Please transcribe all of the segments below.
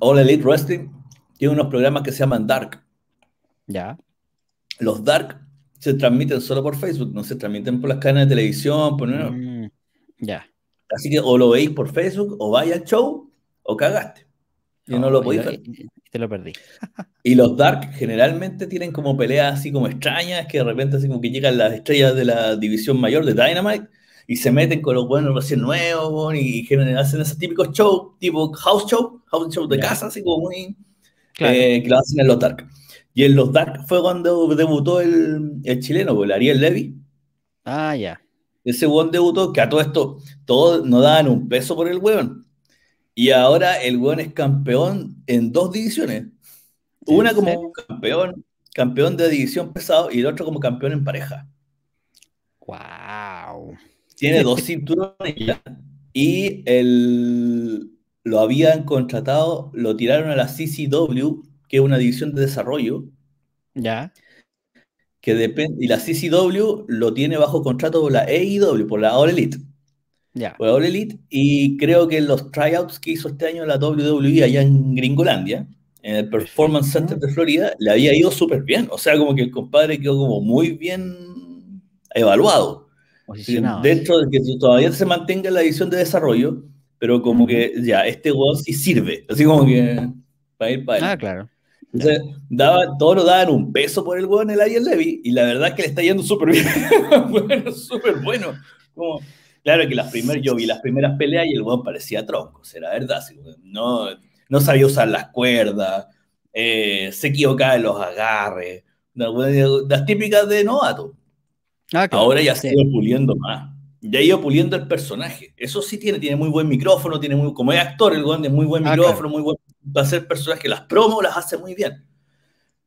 All Elite Wrestling tiene unos programas que se llaman Dark. Ya. Los Dark se transmiten solo por Facebook, no se transmiten por las cadenas de televisión, mm, ya. Así que o lo veis por Facebook, o vaya al show, o cagaste. Y no, lo oh, podéis. Te lo perdí. y los Dark generalmente tienen como peleas así como extrañas, que de repente así como que llegan las estrellas de la división mayor de Dynamite y se meten con los buenos recién nuevos, y, y, hacen esos típicos show tipo house show, house show de casa, así como eh, que lo hacen en los dark. Y en los dark fue cuando debutó el, el chileno, pues, el Ariel Levy. Ah, ya. Ese buen debutó, que a todo esto, todos no daban un peso por el weón. Y ahora el weón es campeón en dos divisiones. Una como campeón, campeón de división pesado y el otro como campeón en pareja. ¡Wow! Tiene dos cinturones Y lo habían contratado, lo tiraron a la CCW, que es una división de desarrollo. Ya. Que depende, y la CCW lo tiene bajo contrato por la AEW, por la All Elite. Ya. Por la All Elite. Y creo que los tryouts que hizo este año la WWE allá en Gringolandia, en el Performance Center de Florida, le había ido súper bien. O sea, como que el compadre quedó como muy bien evaluado. Dentro de que todavía se mantenga la edición de desarrollo, pero como que ya, este weón sí sirve. Así como que para ir para él. Ah, claro. Entonces, daba, todos nos daban un peso por el weón el Ariel Levy, y la verdad es que le está yendo súper bien. bueno, súper bueno. Como, claro que las primeras, yo vi las primeras peleas y el weón parecía tronco, será verdad. no, no sabía usar las cuerdas, eh, se equivocaba en los agarres, las típicas de novato. Ah, ahora ya se ha ido puliendo más. Ya ha ido puliendo el personaje. Eso sí tiene, tiene muy buen micrófono, tiene muy, como es actor, el guante, es muy buen ah, micrófono, muy buen, va a ser personaje. Las promos las hace muy bien.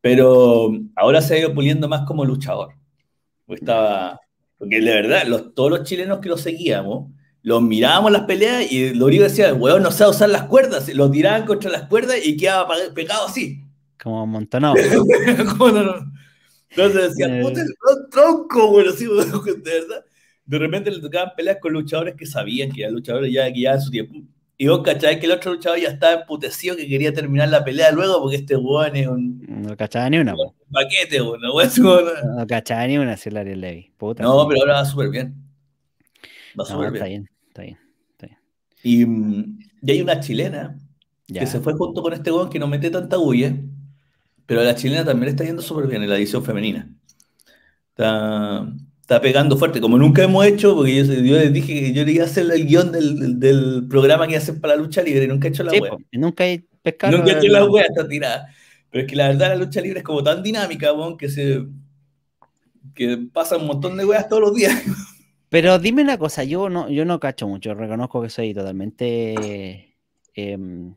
Pero ahora se ha ido puliendo más como luchador. Estaba, porque de verdad, los, todos los chilenos que lo seguíamos, los mirábamos las peleas y lo único decía, weón, no sabe usar las cuerdas. Lo tiraban contra las cuerdas y quedaba pegado así. Como amontonado. Entonces decía, eh, tronco, bueno, sí, de verdad. De repente le tocaban peleas con luchadores que sabían que eran luchadores ya que ya su tiempo. Y vos cachabas que el otro luchador ya estaba emputecido que quería terminar la pelea luego porque este weón es un. No cachaba ni una, Paquete, weón. No, no cachaba ni una, si Levy. no, pero ahora va súper bien. Va súper bien. Está bien, está bien. Y, hay una chilena que se fue junto con este weón que no mete tanta bulla, pero la chilena también está yendo súper bien en la edición femenina. Está, está pegando fuerte, como nunca hemos hecho, porque yo, les dije que yo le iba a hacer el guión del, programa que hacen para la lucha libre, y nunca he hecho la hueá. Nunca he pescado. Nunca he hecho la hueá, está tirada. Pero es que la verdad la lucha libre es como tan dinámica, que se que pasa un montón de weas todos los días. Pero dime una cosa, yo no, yo no cacho mucho, reconozco que soy totalmente em,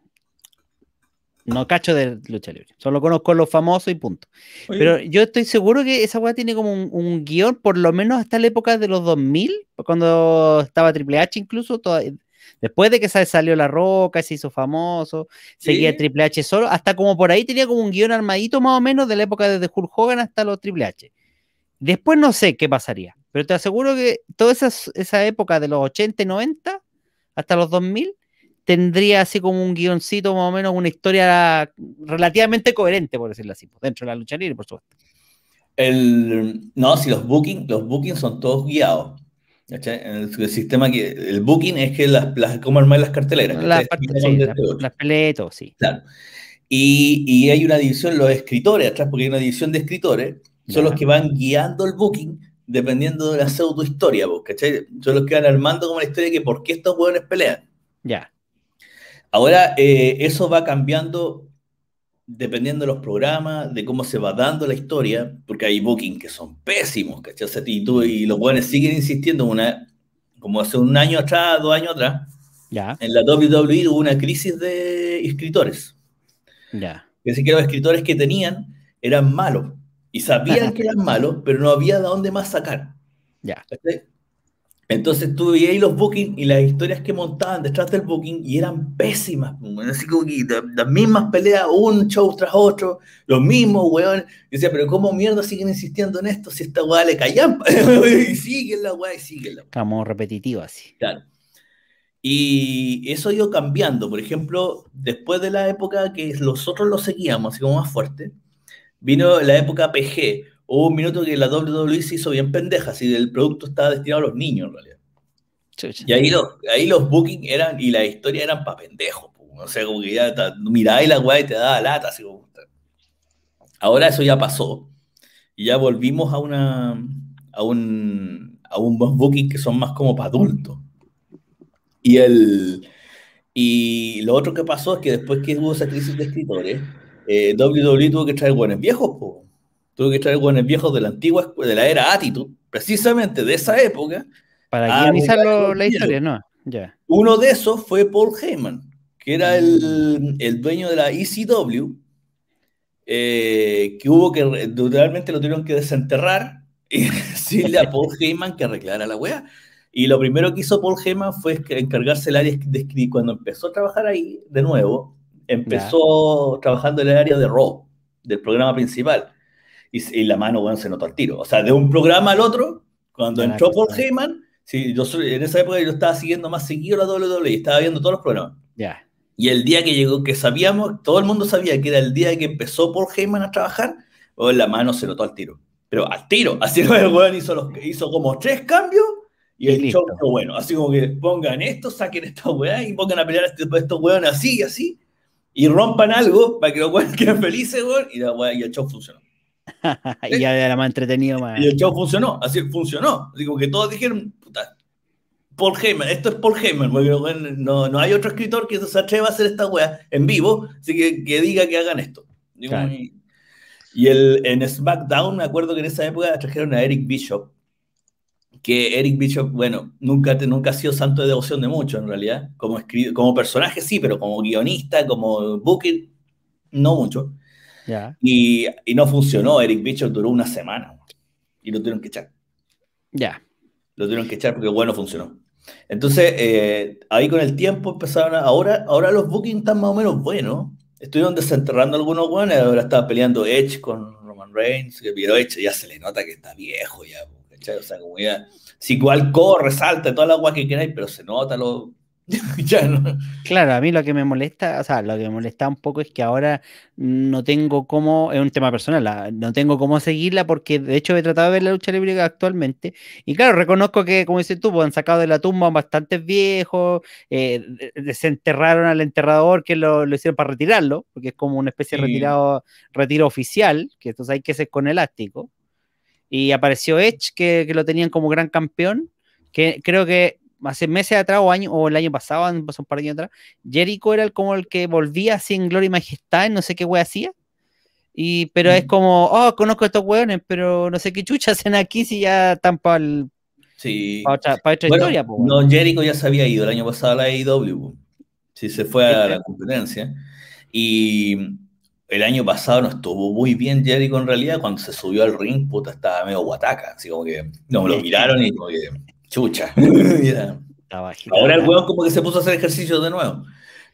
no cacho de lucha libre. Solo conozco a los famosos y punto. Pero yo estoy seguro que esa weá tiene como un, guión, por lo menos hasta la época de los 2000, cuando estaba Triple H incluso, después de que salió La Roca, se hizo famoso, seguía Triple H solo, hasta como por ahí tenía como un guión armadito más o menos de la época desde Hulk Hogan hasta los Triple H. Después no sé qué pasaría, pero te aseguro que toda esa, esa época de los 80 y 90 hasta los 2000 tendría así como un guioncito más o menos, una historia relativamente coherente, por decirlo así, pues, dentro de la lucha libre, por supuesto. El, no, si los bookings los bookings son todos guiados. El, sistema que el booking es que las, las cómo armar las carteleras. La este las peleas sí. Claro. Y, hay una división, los escritores atrás, porque hay una división de escritores, son los que van guiando el booking dependiendo de la pseudo historia, pues, ¿cachai? Son los que van armando como la historia de que por qué estos hueones pelean. Ya. Ahora, eh, eso va cambiando dependiendo de los programas, de cómo se va dando la historia, porque hay bookings que son pésimos, ¿cachai? y, y los buenos siguen insistiendo, una, como hace un año atrás, dos años atrás, ya. en la WWE hubo una crisis de escritores. Ya. Es decir, que los escritores que tenían eran malos, y sabían que eran malos, pero no había de dónde más sacar. Ya. Entonces tú veías los bookings y las historias que montaban detrás del booking y eran pésimas. Pues, así como que las mismas peleas, un show tras otro, los mismos, weón. Y decía, pero ¿cómo mierda siguen insistiendo en esto si esta weá le callan? y siguen la weá y siguen la Estamos repetitivos así. Claro. Y eso ha ido cambiando. Por ejemplo, después de la época que nosotros lo seguíamos, así como más fuerte, vino la época PG hubo un minuto que la WWE se hizo bien pendeja, si el producto estaba destinado a los niños en realidad. Y ahí los, ahí los bookings eran, y la historia eran para pendejos. O sea, como que la weá y te daba lata. Ahora eso ya pasó. Y ya volvimos a una a un a un booking que son más como para adultos. Y el y lo otro que pasó es que después que hubo esa crisis de escritores, eh, WWE tuvo que traer buenos viejos, tuve que traer el viejos de la antigua de la era Attitude... precisamente de esa época. Para guionizar la historia, ¿no? Uno de esos fue Paul Heyman, que era el, el dueño de la ECW, eh, que hubo que, realmente lo tuvieron que desenterrar y decirle a Paul Heyman que arreglara la wea. Y lo primero que hizo Paul Heyman fue encargarse del área de y cuando empezó a trabajar ahí de nuevo, empezó trabajando en el área de Raw, del programa principal y, la mano, bueno, se notó al tiro. O sea, de un programa al otro, cuando entró Paul Heyman, sí, yo, en esa época yo estaba siguiendo más seguido la WWE, estaba viendo todos los programas. Ya. Y el día que llegó, que sabíamos, todo el mundo sabía que era el día que empezó Paul Heyman a trabajar, o oh, la mano se notó al tiro. Pero al tiro, así el weón hizo, los, hizo como tres cambios y el show fue bueno. Así como que pongan esto, saquen esta weá y pongan a pelear a este, estos weones así y así y rompan algo para que los weones queden felices, weón, y, la y el show funcionó. y ya era más entretenido. Y el show funcionó, así funcionó. Digo que todos dijeron, puta, Paul Heyman, esto es Paul Heyman, no, no hay otro escritor que se atreva a hacer esta wea en vivo, así que, que diga que hagan esto. y, el, en SmackDown, me acuerdo que en esa época trajeron a Eric Bishop, que Eric Bishop, bueno, nunca, nunca ha sido santo de devoción de mucho en realidad, como, como personaje sí, pero como guionista, como booking no mucho. Y, no funcionó. Eric Bischoff duró una semana y lo tuvieron que echar. Ya. Lo tuvieron que echar porque, bueno, funcionó. Entonces, eh, ahí con el tiempo empezaron ahora, ahora los bookings están más o menos buenos. Estuvieron desenterrando algunos buenos, ahora estaba peleando Edge con Roman Reigns, pero Edge ya se le nota que está viejo ya, O sea, como si igual corre, salta, toda la agua que queráis, pero se nota lo, Claro, a mí lo que me molesta, o sea, lo que me molesta un poco es que ahora no tengo cómo, es un tema personal, no tengo cómo seguirla porque de hecho he tratado de ver la lucha libre actualmente y claro, reconozco que, como dices tú, pues, han sacado de la tumba bastantes viejos, eh, desenterraron al enterrador que lo, hicieron para retirarlo, porque es como una especie de retirado, retiro oficial, que entonces hay que hacer con elástico. Y apareció Edge, que, que lo tenían como gran campeón, que creo que hace meses atrás o, año, o el año pasado, pasó un par de años atrás, Jericho era el, como el que volvía así en gloria y majestad, no sé qué wea hacía. Y, pero es mm. como, oh, conozco a estos weones, pero no sé qué chucha hacen aquí si ya están para sí. pa otra, historia. no, Jericho ya se había ido el año pasado a la AEW. si se fue a la competencia. Y el año pasado no estuvo muy bien Jericho en realidad, cuando se subió al ring, puta, estaba medio guataca, así como que no, lo miraron y como que Chucha. Ahora el weón como que se puso a hacer ejercicio de nuevo.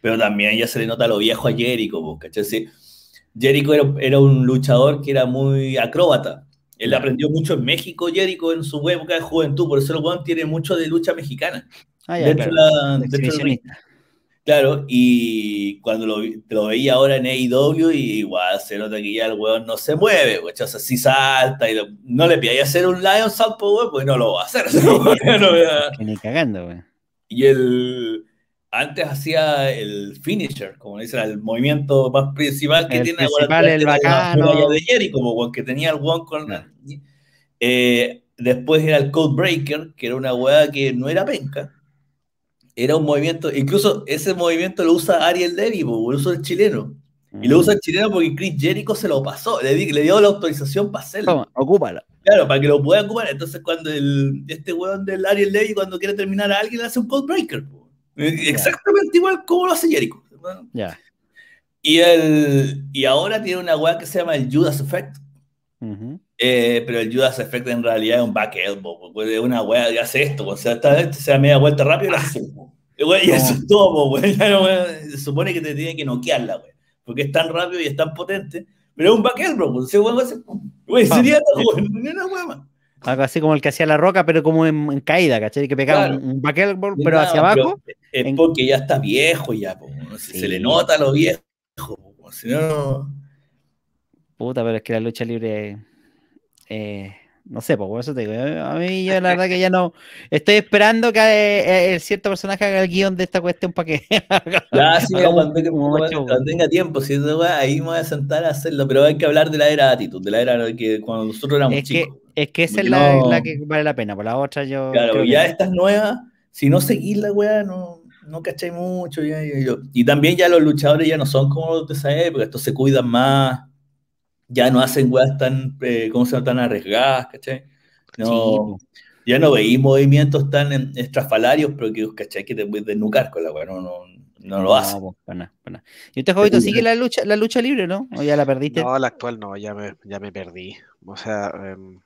Pero también ya se le nota lo viejo a Jericho, ¿cachai? Jericho era, un luchador que era muy acróbata. Él aprendió mucho en México, Jericho, en su época de juventud. Por eso el weón tiene mucho de lucha mexicana. Ah, la, Claro, y cuando lo, lo veía ahora en AEW, y igual se nota que ya el weón no se mueve, weón. O salta y no le a hacer un Lion Salt, Power pues no lo va a hacer. Ni cagando, Y el. Antes hacía el finisher, como dicen, el movimiento más principal que el tiene el bacano. de Jerry como weón, que tenía el weón con. Eh, después era el Codebreaker, que era una weá que no era penca era un movimiento, incluso ese movimiento lo usa Ariel Levy, lo usa el chileno. Y lo usa el mm. chileno porque Chris Jericho se lo pasó, le, le dio la autorización para hacerlo. Toma, Claro, para que lo pueda ocupar. Entonces, cuando el, este weón del Ariel Levy, cuando quiere terminar a alguien, le hace un cold breaker. Eh, exactamente igual como lo hace Jericho. Y, el, y ahora tiene una weá que se llama el Judas Effect. Eh, pero el Judas Effect en realidad es un back elbow, es una wea ya hace esto, o sea, esta se da media vuelta rápido y la ah. Y eso es todo, se supone que te tiene que noquearla, güey porque es tan rápido y es tan potente, pero es un back elbow, ese güey, sería Algo así como el que hacía la roca, pero como en, caída, ¿cachai? Que pegaba un back pero hacia abajo. es porque ya está viejo, ya, se le nota lo viejo, Puta, pero es que la lucha libre eh, no sé, por eso te digo, eh, a mí yo la verdad que ya no, estoy esperando que eh, el cierto personaje haga el guión de esta cuestión para que... ya, cuando, tenga tiempo, ahí me voy a sentar a hacerlo, pero hay que hablar de la era actitud, de la era que cuando nosotros éramos es chicos. Que, es que esa es la, que vale la pena, por la otra yo... Claro, ya estas nuevas, si no seguís la weá, no no cacháis mucho. Y también ya los luchadores ya no son como los de esa época, estos se cuidan más ya no hacen weas tan, eh, ¿cómo se llama? tan arriesgadas, ¿cachai? No, Ya no veí movimientos tan estrafalarios, pero que, ¿cachai? Que te puedes desnucar con la wea, no, no, no lo hace. ¿Y usted, Jovito, sigue la lucha, la lucha libre, no? ¿O ya la perdiste? No, la actual no, ya me, ya me perdí. O sea, em,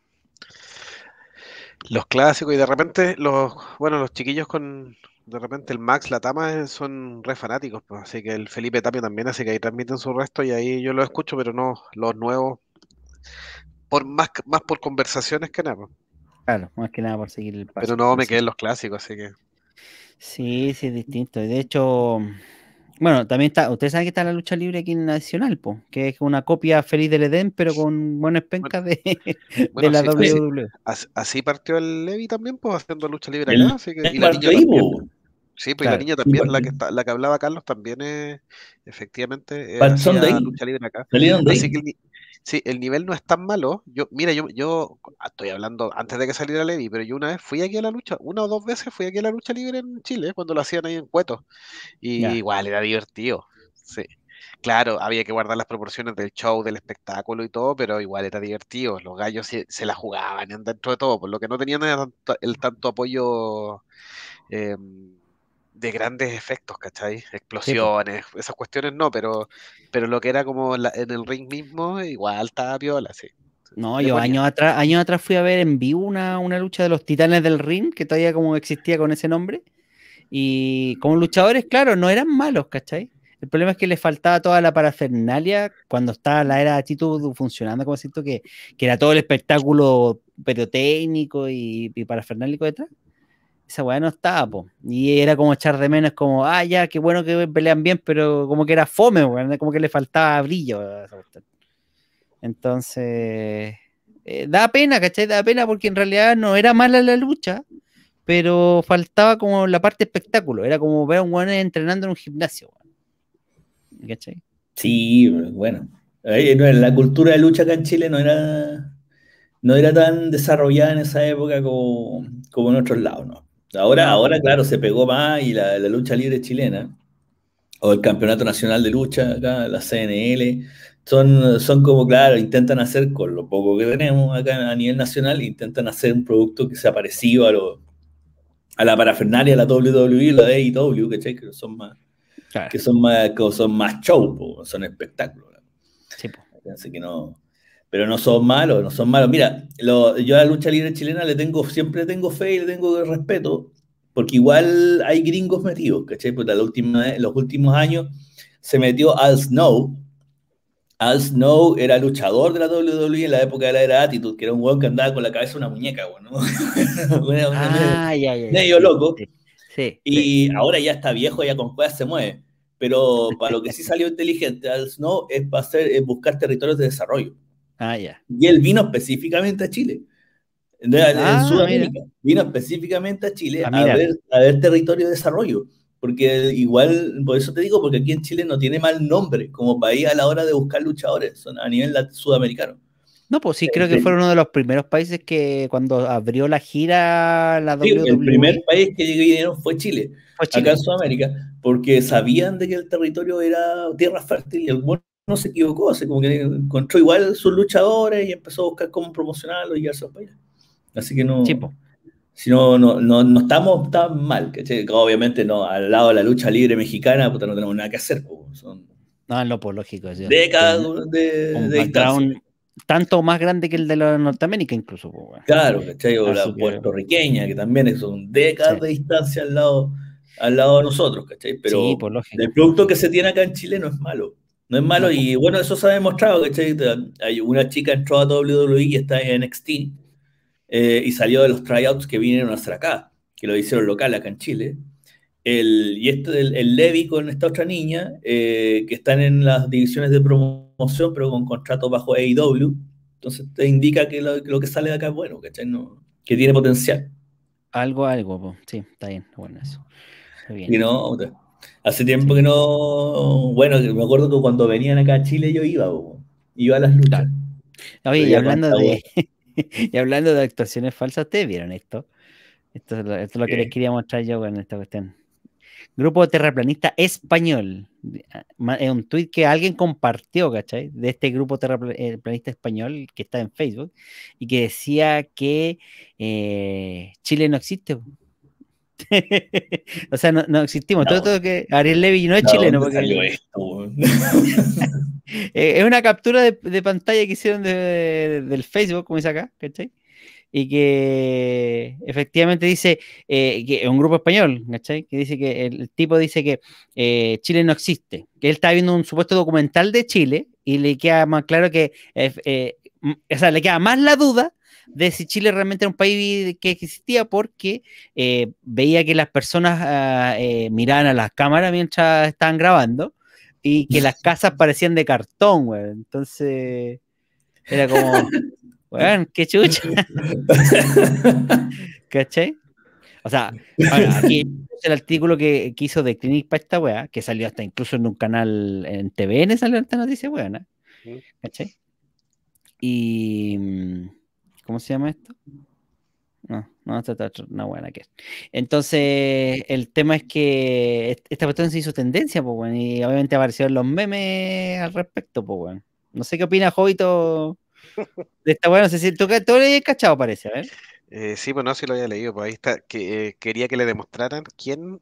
los clásicos y de repente los, bueno, los chiquillos con, de repente el Max, la Tama son re fanáticos, pues, así que el Felipe Tapia también, así que ahí transmiten su resto y ahí yo lo escucho, pero no los nuevos, por más, más por conversaciones que nada. Pues. Claro, más que nada por seguir el paso. Pero no me quedé en los clásicos, así que. Sí, sí, es distinto. De hecho, bueno, también está, ustedes saben que está la lucha libre aquí en Nacional, que es una copia feliz del Edén, pero con buenas pencas de, de, la WWE. Así, partió el Levi también, pues, haciendo lucha libre acá, así que, y la Sí, pues la niña también, la que, está, la que hablaba Carlos, también es, efectivamente, es son lucha libre acá. sí, el nivel no es tan malo. Yo, mira, yo, yo estoy hablando antes de que saliera Levi, pero yo una vez fui aquí a la lucha, una o dos veces fui aquí a la lucha libre en Chile, cuando lo hacían ahí en Cueto. Y igual era divertido. Sí. Claro, había que guardar las proporciones del show, del espectáculo y todo, pero igual era divertido. Los gallos se, se la jugaban dentro de todo, por lo que no tenían el tanto, tanto apoyo. Eh, de grandes efectos, ¿cachai? Explosiones, esas cuestiones no, pero, pero lo que era como en el ring mismo, igual estaba piola, sí. No, yo años atrás, años atrás fui a ver en vivo una, lucha de los titanes del ring, que todavía como existía con ese nombre. Y como luchadores, claro, no eran malos, ¿cachai? El problema es que les faltaba toda la parafernalia cuando estaba la era de actitud funcionando, como siento que, era todo el espectáculo periotécnico y, y parafernálico detrás esa weá no estaba, po. Y era como echar de menos, como, ah, ya, qué bueno que pelean bien, pero como que era fome, weá, como que le faltaba brillo. Entonces, eh, da pena, ¿cachai? Da pena porque en realidad no era mala la lucha, pero faltaba como la parte espectáculo. Era como ver a un weón entrenando en un gimnasio, weá. ¿cachai? Sí, bueno. La cultura de lucha acá en Chile no era no era tan desarrollada en esa época como, como en otros lados, ¿no? Ahora, ahora claro, se pegó más y la, lucha libre chilena, o el Campeonato Nacional de Lucha, acá, la CNL, son, son como, claro, intentan hacer con lo poco que tenemos acá a nivel nacional, intentan hacer un producto que sea parecido a, a la parafernalia, la WWE, la AEW, Que son más, que son más, son más show, son espectáculos. Sí, Así que no pero no son malos, no son malos. Mira, yo a la lucha libre chilena le tengo, siempre tengo fe y le tengo respeto, porque igual hay gringos metidos, ¿cachai? Porque la última, los últimos años se metió Al Snow. Al Snow era luchador de la WWE en la época de la era Attitude, que era un weón que andaba con la cabeza una muñeca, bueno. Ah, medio loco. Sí, y ahora ya está viejo, ya con cuevas se mueve. Pero para lo que sí salió inteligente Al Snow es, para es buscar territorios de desarrollo. Ah, ya. Y él vino específicamente a Chile. en ah, Sudamérica. Vino específicamente a Chile ah, a, ver, a, ver, territorio de desarrollo. Porque igual, por eso te digo, porque aquí en Chile no tiene mal nombre como país a la hora de buscar luchadores son a nivel sudamericano. No, pues sí, creo que este fue uno de los primeros países que cuando abrió la gira la sí, El e. primer país que vinieron fue Chile, fue acá en Sudamérica, porque sabían de que el territorio era tierra fértil y el bueno no se equivocó, así como que encontró igual sus luchadores y empezó a buscar cómo promocionarlos y a para países. Así que no. Si no, no, estamos tan mal, ¿caché? Obviamente, no, al lado de la lucha libre mexicana, puta, no tenemos nada que hacer. Son no, lo por lógico. décadas de, distancia. de Tanto más grande que el de la Norteamérica, incluso. claro, ¿cachai? O la puertorriqueña, que también son décadas de distancia al lado, al lado de nosotros, ¿cachai? Pero sí, por el producto que se tiene acá en Chile no es malo. No es malo, y bueno, eso se ha demostrado, ¿cachai? Hay una chica entró a WWE y está en NXT eh, y salió de los tryouts que vinieron hasta acá, que lo hicieron local acá en Chile. y este, el, Levy Levi con esta otra niña, eh, que están en las divisiones de promoción, pero con contrato bajo AEW. Entonces te indica que lo, que sale de acá es bueno, que tiene potencial. Algo, algo, sí, está bien, bueno eso. bien. Y no, Hace tiempo que no. Bueno, me acuerdo que cuando venían acá a Chile yo iba, iba a las lutas. oye, y hablando, de, hablando de actuaciones falsas, ¿ustedes vieron esto? Esto es lo, que les quería mostrar yo en esta cuestión. Grupo terraplanista español. Es un tuit que alguien compartió, ¿cachai? De este grupo terraplanista español que está en Facebook y que decía que eh, Chile no existe. o sea, no, existimos. Todo, todo, que Ariel Levy no es chileno. Porque... Eh, es una captura de, pantalla que hicieron del Facebook, como dice acá, y que efectivamente dice eh, Que que un grupo español, Que dice que el, tipo dice que eh, Chile no existe, que él está viendo un supuesto documental de Chile y le queda más claro que, o sea, le queda más la duda de si Chile realmente era un país que existía porque eh, veía que las personas ah, eh, miraban a las cámaras mientras estaban grabando y que las casas parecían de cartón, güey. Entonces era como, weón, qué chucha. ¿Cachai? O sea, aquí el artículo que, hizo de Clinic para esta weá, que salió hasta incluso en un canal en TVN, salió esta noticia weá, ¿cachai? Y mm, ¿Cómo se llama esto? No, no, esta tan una buena que es. Entonces, el tema es que esta cuestión se hizo tendencia, pues, bueno, y obviamente aparecieron los memes al respecto, pues, bueno. No sé qué opina Jovito de esta, bueno, no sé si tú, cachado, parece, a ver. Eh, sí, pues no, sí lo había leído, pues ahí está, que eh, quería que le demostraran quién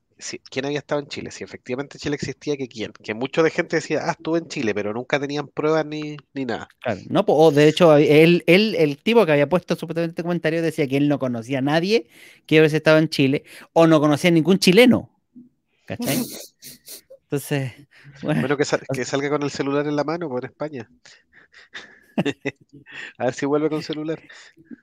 quién había estado en Chile, si efectivamente Chile existía, que quién, que mucha de gente decía, ah, estuve en Chile, pero nunca tenían pruebas ni, nada. no, o de hecho, él, el tipo que había puesto supuestamente comentario decía que él no conocía a nadie que hubiese estado en Chile, o no conocía a ningún chileno. ¿Cachai? Entonces, bueno. que salga con el celular en la mano por España. a ver si vuelve con celular.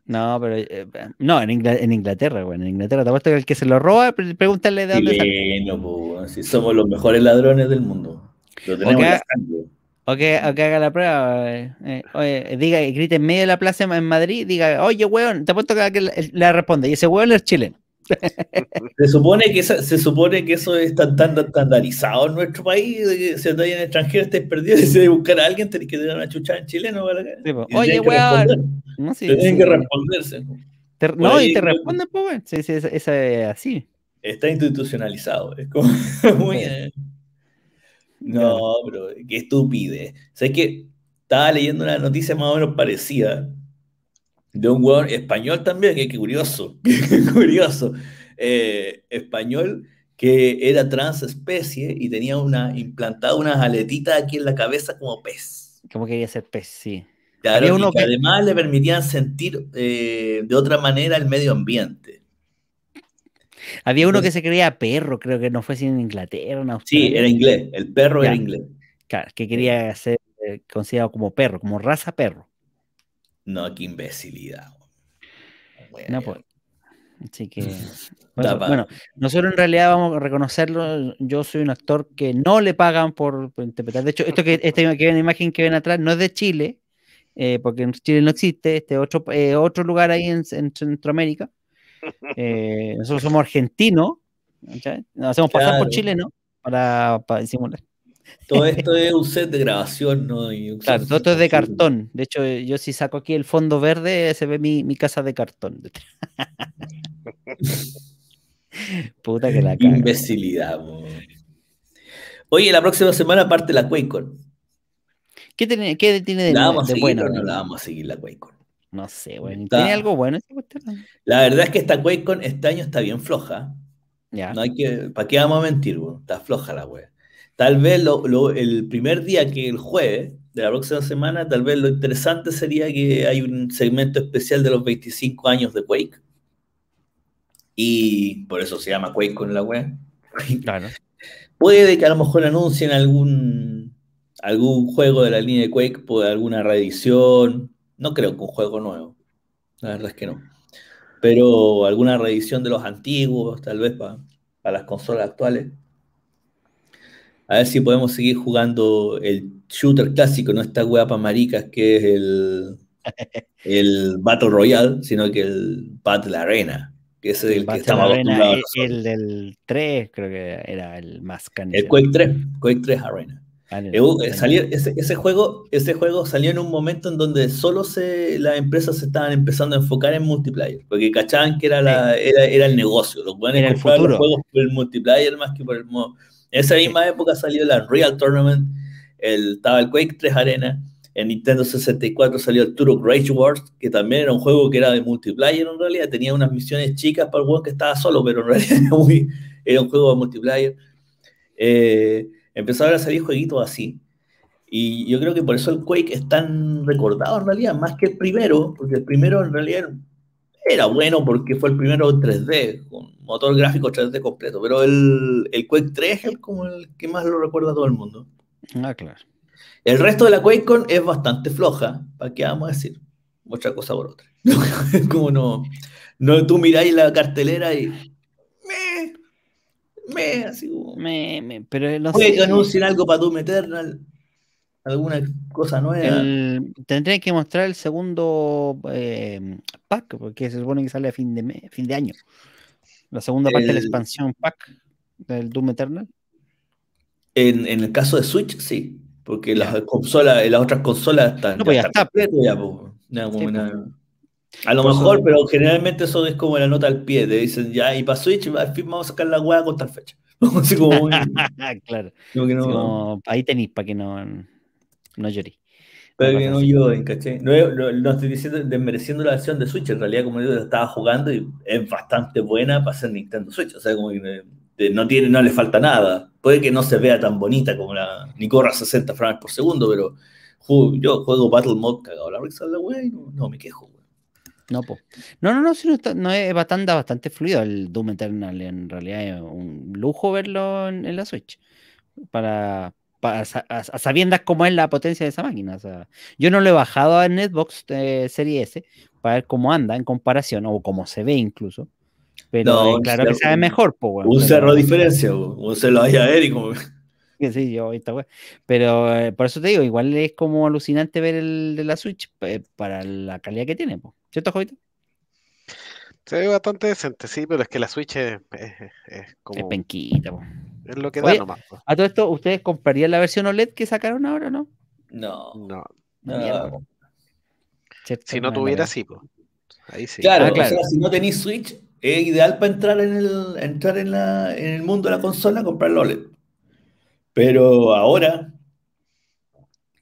No, pero eh, eh, no, en, Inglaterra, en Inglaterra te apuesto que el que se lo roba, pregúntale de dónde Chileno, No, si somos los mejores ladrones del mundo. Lo tenemos okay. O que, haga la prueba. Eh, oye, diga, grite en medio de la plaza en Madrid, diga, oye, weón, te apuesto que le responde. Y ese weón es chileno se supone que eso, se supone que eso es tan, tan, estandarizado en nuestro país, que si andáis en extranjero estáis perdido, si de buscar a alguien tenés que tener una chucha en chileno sí, Oye, weón. No, tienen que responderse. no, y te responden, pues, weón. Sí, sí, es así. Está institucionalizado, es como muy. Eh. No, pero qué estupidez. O sea, que estaba leyendo una noticia más o menos parecida de un español también, que eh, qué curioso, qué curioso, eh, español que era transespecie y tenía una implantada unas aletitas aquí en la cabeza como pez. Como quería ser pez, sí. uno que además le permitían sentir eh, de otra manera el medio ambiente. Había uno que se creía perro, creo que no fue sin Inglaterra, en Inglaterra. Sí, era inglés, el perro era inglés. Claro, que quería ser considerado como perro, como raza perro. No, qué imbecilidad. Bueno. No, pues. Así que. Pues, bueno, nosotros en realidad vamos a reconocerlo. Yo soy un actor que no le pagan por, interpretar. De hecho, esto que, esta imagen que ven atrás no es de Chile, eh, porque en Chile no existe. Este otro, eh, otro lugar ahí en, Centroamérica. Eh, nosotros somos argentinos. Nos hacemos pasar por Chile, ¿no? Para, para disimular. Todo esto es un set de grabación, ¿no? claro, todo esto es de cartón. De hecho, yo si saco aquí el fondo verde, se ve mi, casa de cartón. Puta que la cara. Imbecilidad, bro. Oye, la próxima semana parte la QuakeCon. ¿Qué tiene, qué de, bueno? No, la vamos a seguir la QuakeCon. No sé, bueno. ¿Tiene algo bueno La verdad es que esta QuakeCon este año está bien floja. Ya. No hay que, ¿Para qué vamos a mentir, bro? Está floja la wea. Tal vez el primer día que el jueves de la próxima semana, tal vez lo interesante sería que hay un segmento especial de los 25 años de Quake. Y por eso se llama Quake con la web. Puede que a lo mejor anuncien algún, algún juego de la línea de Quake por alguna reedición. No creo que un juego nuevo. La verdad es que no. Pero alguna reedición de los antiguos, tal vez para las consolas actuales. A ver si podemos seguir jugando el shooter clásico, no esta weá para maricas que es el, el Battle Royale, sino que el Battle Arena, que es el, El eh, del 3, creo que era el más El Quake 3, Quake 3 Arena. Ah, eh, uh, ese, juego, ese juego salió en un momento en donde solo se, las empresas se estaban empezando a enfocar en multiplayer, porque cachaban que era, la, era, era el negocio, los buenos los juegos por el multiplayer más que por el modo en esa misma época salió la Real Tournament, el, estaba el Quake 3 Arena, en Nintendo 64 salió el Turok Rage Wars, que también era un juego que era de multiplayer en realidad, tenía unas misiones chicas para el juego que estaba solo, pero en realidad era, un juego de multiplayer. Eh, empezaron a salir jueguitos así. Y yo creo que por eso el Quake es tan recordado en realidad, más que el primero, porque el primero en realidad era bueno porque fue el primero 3D, con motor gráfico 3D completo, pero el, Quake 3 es el, como el que más lo recuerda a todo el mundo. Ah, claro. El resto de la QuakeCon es bastante floja, ¿para qué vamos a decir? Otra cosa por otra. como no, no, tú miráis la cartelera y... Me, me, así como... Me, me, pero no sé... algo para tú Eternal, alguna cosa nueva. Tendría que mostrar el segundo eh, pack, porque se supone que sale a fin de, fin de año. La segunda parte de la expansión pack del Doom Eternal. En, el caso de Switch, sí. Porque las consolas, las otras consolas están. No, ya, está. A lo mejor, pero generalmente eso es como la nota al pie. Te dicen, ya, y para Switch, al fin vamos a sacar la hueá con tal fecha. Así como, claro. ahí tenéis para que no no lloré. Pero no No, estoy diciendo, desmereciendo la versión de Switch, en realidad, como digo, estaba jugando y es bastante buena para ser Nintendo Switch, o sea, como que eh, no, tiene, no le falta nada. Puede que no se vea tan bonita como la, ni corra 60 frames por segundo, pero yo juego Battle Mode cagado la risa la wey, no, me quejo, No, no, no, no, es bastante, bastante fluido el Doom Eternal. En realidad es un lujo verlo en la Switch. Para, a, sabiendas cómo es la potencia de esa máquina. yo no lo he bajado a Netbox eh, Series Serie S para ver cómo anda en comparación o cómo se ve incluso. Pero eh, claro que sabe mejor, Un cerro diferencia, un cerro ahí a ver y Sí, yo Pero eh, por eso te digo, igual es como alucinante ver el de la Switch para la calidad que tiene, ¿cierto, Jovito? Se ve bastante decente, sí, pero es que la Switch es, como. Es penquita, po lo que A todo esto, ¿ustedes comprarían la versión OLED que sacaron ahora, no? No. No. si no tuviera, sí, Ahí sí. Ah, claro, si no tenéis Switch, es ideal para entrar en el, entrar en, la, en el mundo de la consola comprar el OLED. Pero ahora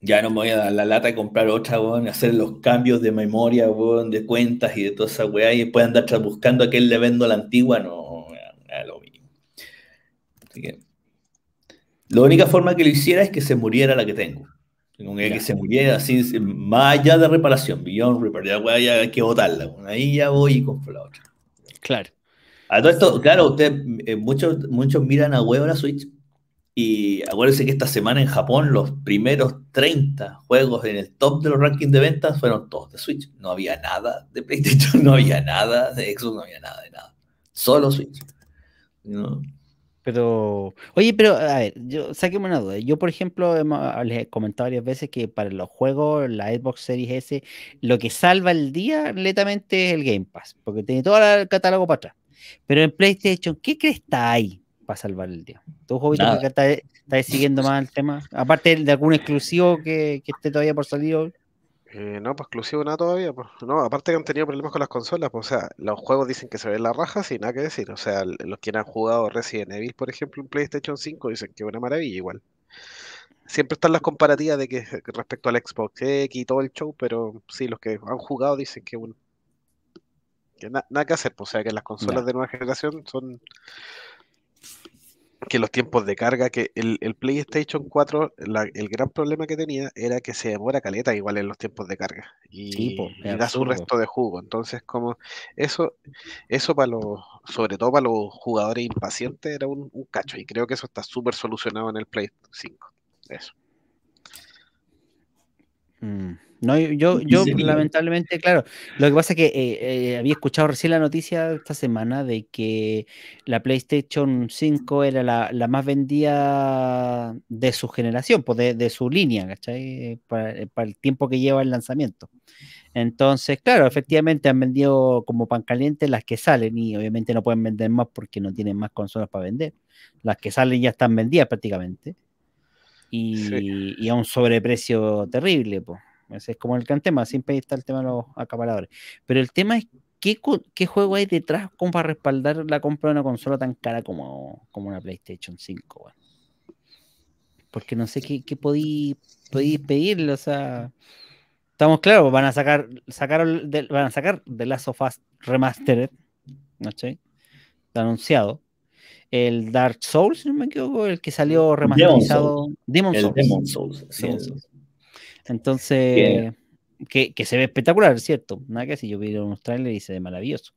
ya no me voy a dar la lata de comprar otra, hacer los cambios de memoria, de cuentas y de toda esa weá, y después andar buscando a quién le vendo la antigua, no, a lo Así que, la única forma que lo hiciera es que se muriera la que tengo. que, se muriera sin, más allá de reparación, beyond reparación. ya, hay que botarla. Ahí ya voy y compro la otra. Claro. A todo esto, claro, usted eh, muchos, muchos miran a huevo la Switch. Y acuérdense que esta semana en Japón los primeros 30 juegos en el top de los rankings de ventas fueron todos de Switch. No había nada de PlayStation, no había nada de Xbox, no había nada de nada. Solo Switch. ¿No? Pero, oye, pero a ver, yo saquemos una duda. Yo, por ejemplo, ah, les he comentado varias veces que para los juegos, la Xbox Series S, lo que salva el día netamente es el Game Pass, porque tiene todo el catálogo para atrás. Pero en PlayStation, ¿qué crees está ahí para salvar el día? ¿Tú, Jovito, que estás, siguiendo más el tema? Aparte de algún exclusivo que, que esté todavía por salir hoy. Eh, no, pues exclusivo nada todavía. Pues. No, aparte que han tenido problemas con las consolas. Pues, o sea, los juegos dicen que se ven las rajas y nada que decir. O sea, los que han jugado Resident Evil, por ejemplo, en PlayStation 5 dicen que es una maravilla igual. Siempre están las comparativas de eh, que respecto al Xbox X y todo el show, pero sí, los que han jugado dicen que, bueno, que nada que hacer. Pues, o sea, que las consolas de nueva generación son que los tiempos de carga, que el, PlayStation 4, el gran problema que tenía era que se demora caleta igual en los tiempos de carga y, da su resto de jugo. Entonces, como eso, eso para los, sobre todo para los jugadores impacientes, era un, cacho y creo que eso está súper solucionado en el Play 5. Eso. Mm. No, yo, yo lamentablemente, claro, lo que pasa es que eh, eh, había escuchado recién la noticia esta semana de que la PlayStation 5 era la, más vendida de su generación, pues de, su línea, ¿cachai? Eh, para, el tiempo que lleva el lanzamiento. Entonces, claro, efectivamente han vendido como pan caliente las que salen y obviamente no pueden vender más porque no tienen más consolas para vender. Las que salen ya están vendidas prácticamente. Y, y a un sobreprecio terrible, pues es como el gran tema, siempre está el tema de los acaparadores. Pero el tema es qué, juego hay detrás como para respaldar la compra de una consola tan cara como, como una PlayStation 5, Porque no sé qué, qué podí, pedirle, o sea estamos claros, van a sacar, sacar de, van a sacar The Last of Us Remastered, ¿no sé? anunciado. El Dark Souls, si no me equivoco, el que salió remasterizado. Demon Demon Souls. Entonces, que, se ve espectacular, ¿cierto? Nada que si yo vi unos trailers y se ve maravilloso.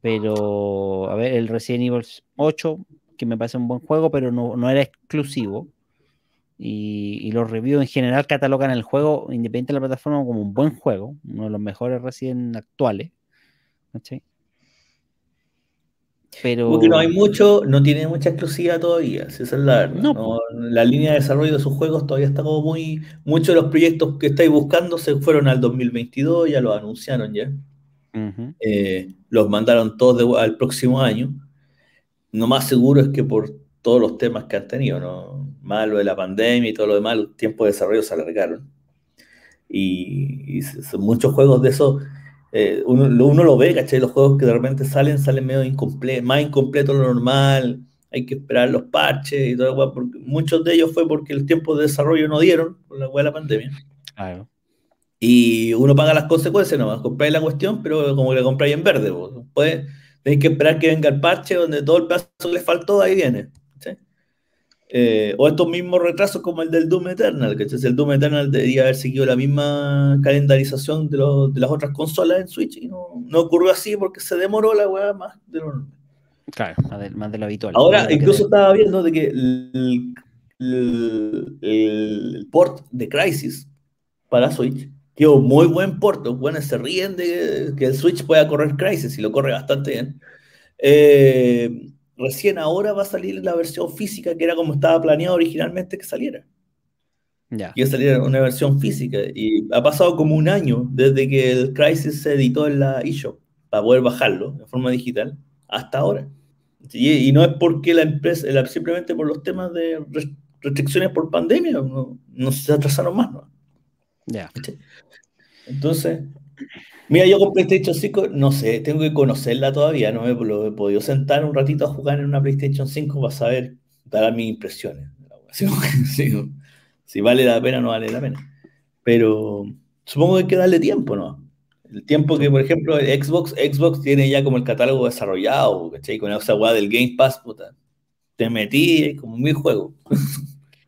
Pero, a ver, el Resident Evil 8, que me parece un buen juego, pero no, era exclusivo. Y, los reviews en general catalogan el juego, independiente de la plataforma, como un buen juego, uno de los mejores recién actuales. Porque no hay mucho, no tiene mucha exclusividad todavía, si la línea de desarrollo de sus juegos todavía está como muy... Muchos de los proyectos que estáis buscando se fueron al 2022, ya los anunciaron ya. Eh, los mandaron todos al próximo año. Lo más seguro es que por todos los temas que han tenido, ¿no? Más lo de la pandemia y todo lo demás, los tiempos de desarrollo se alargaron. Y, y muchos juegos de esos eh, uno, lo ve, ¿cachai? Los juegos que de realmente salen, salen medio incomple más incompletos de lo normal, hay que esperar los parches y todo, porque muchos de ellos fue porque el tiempo de desarrollo no dieron por la pandemia. Y uno paga las consecuencias nomás, compráis la cuestión, pero como que la compráis en verde, pues, tenéis que esperar que venga el parche donde todo el plazo le faltó, ahí viene. Eh, o estos mismos retrasos como el del Doom Eternal, que el Doom Eternal debería haber seguido la misma calendarización de, las otras consolas en Switch y no, ocurrió así porque se demoró la weá más de lo Claro, más de, lo habitual. Ahora, incluso estaba viendo de que el, port de Crisis para Switch Que un muy buen port. bueno se ríen de que el Switch pueda correr Crisis y lo corre bastante bien. Eh, Recién ahora va a salir la versión física que era como estaba planeado originalmente que saliera. Ya. Yeah. saliera una versión física. Y ha pasado como un año desde que el Crisis se editó en la eShop para poder bajarlo de forma digital hasta ahora. Y, no es porque la empresa, simplemente por los temas de restricciones por pandemia, no, se atrasaron más. ¿no? Ya. Entonces, Mira, yo con PlayStation 5, no sé, tengo que conocerla todavía, no me lo he podido sentar un ratito a jugar en una PlayStation 5 para saber, dar mis impresiones. Si, vale la pena no vale la pena. Pero supongo que hay que darle tiempo, ¿no? El tiempo que, por ejemplo, Xbox, Xbox tiene ya como el catálogo desarrollado, ¿cachai? Con esa guada del Game Pass, puta. Te metí como mil juegos.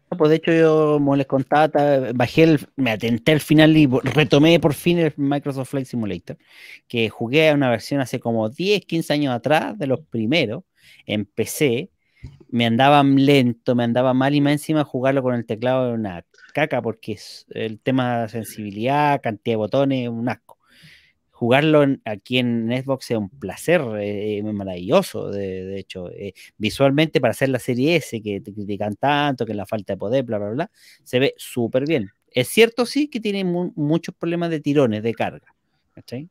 Pues de hecho, yo, como les contaba, bajé me atenté al final y retomé por fin el Microsoft Flight Simulator, que jugué a una versión hace como 10, 15 años atrás, de los primeros, empecé, me andaba lento, me andaba mal y más encima jugarlo con el teclado era una caca, porque el tema de sensibilidad, cantidad de botones, un asco jugarlo aquí en Xbox es un placer, eh, maravilloso, de, hecho, eh, visualmente para hacer la serie S que te critican tanto, que la falta de poder, bla, bla, bla, se ve súper bien. Es cierto, sí, que tiene muchos problemas de tirones, de carga.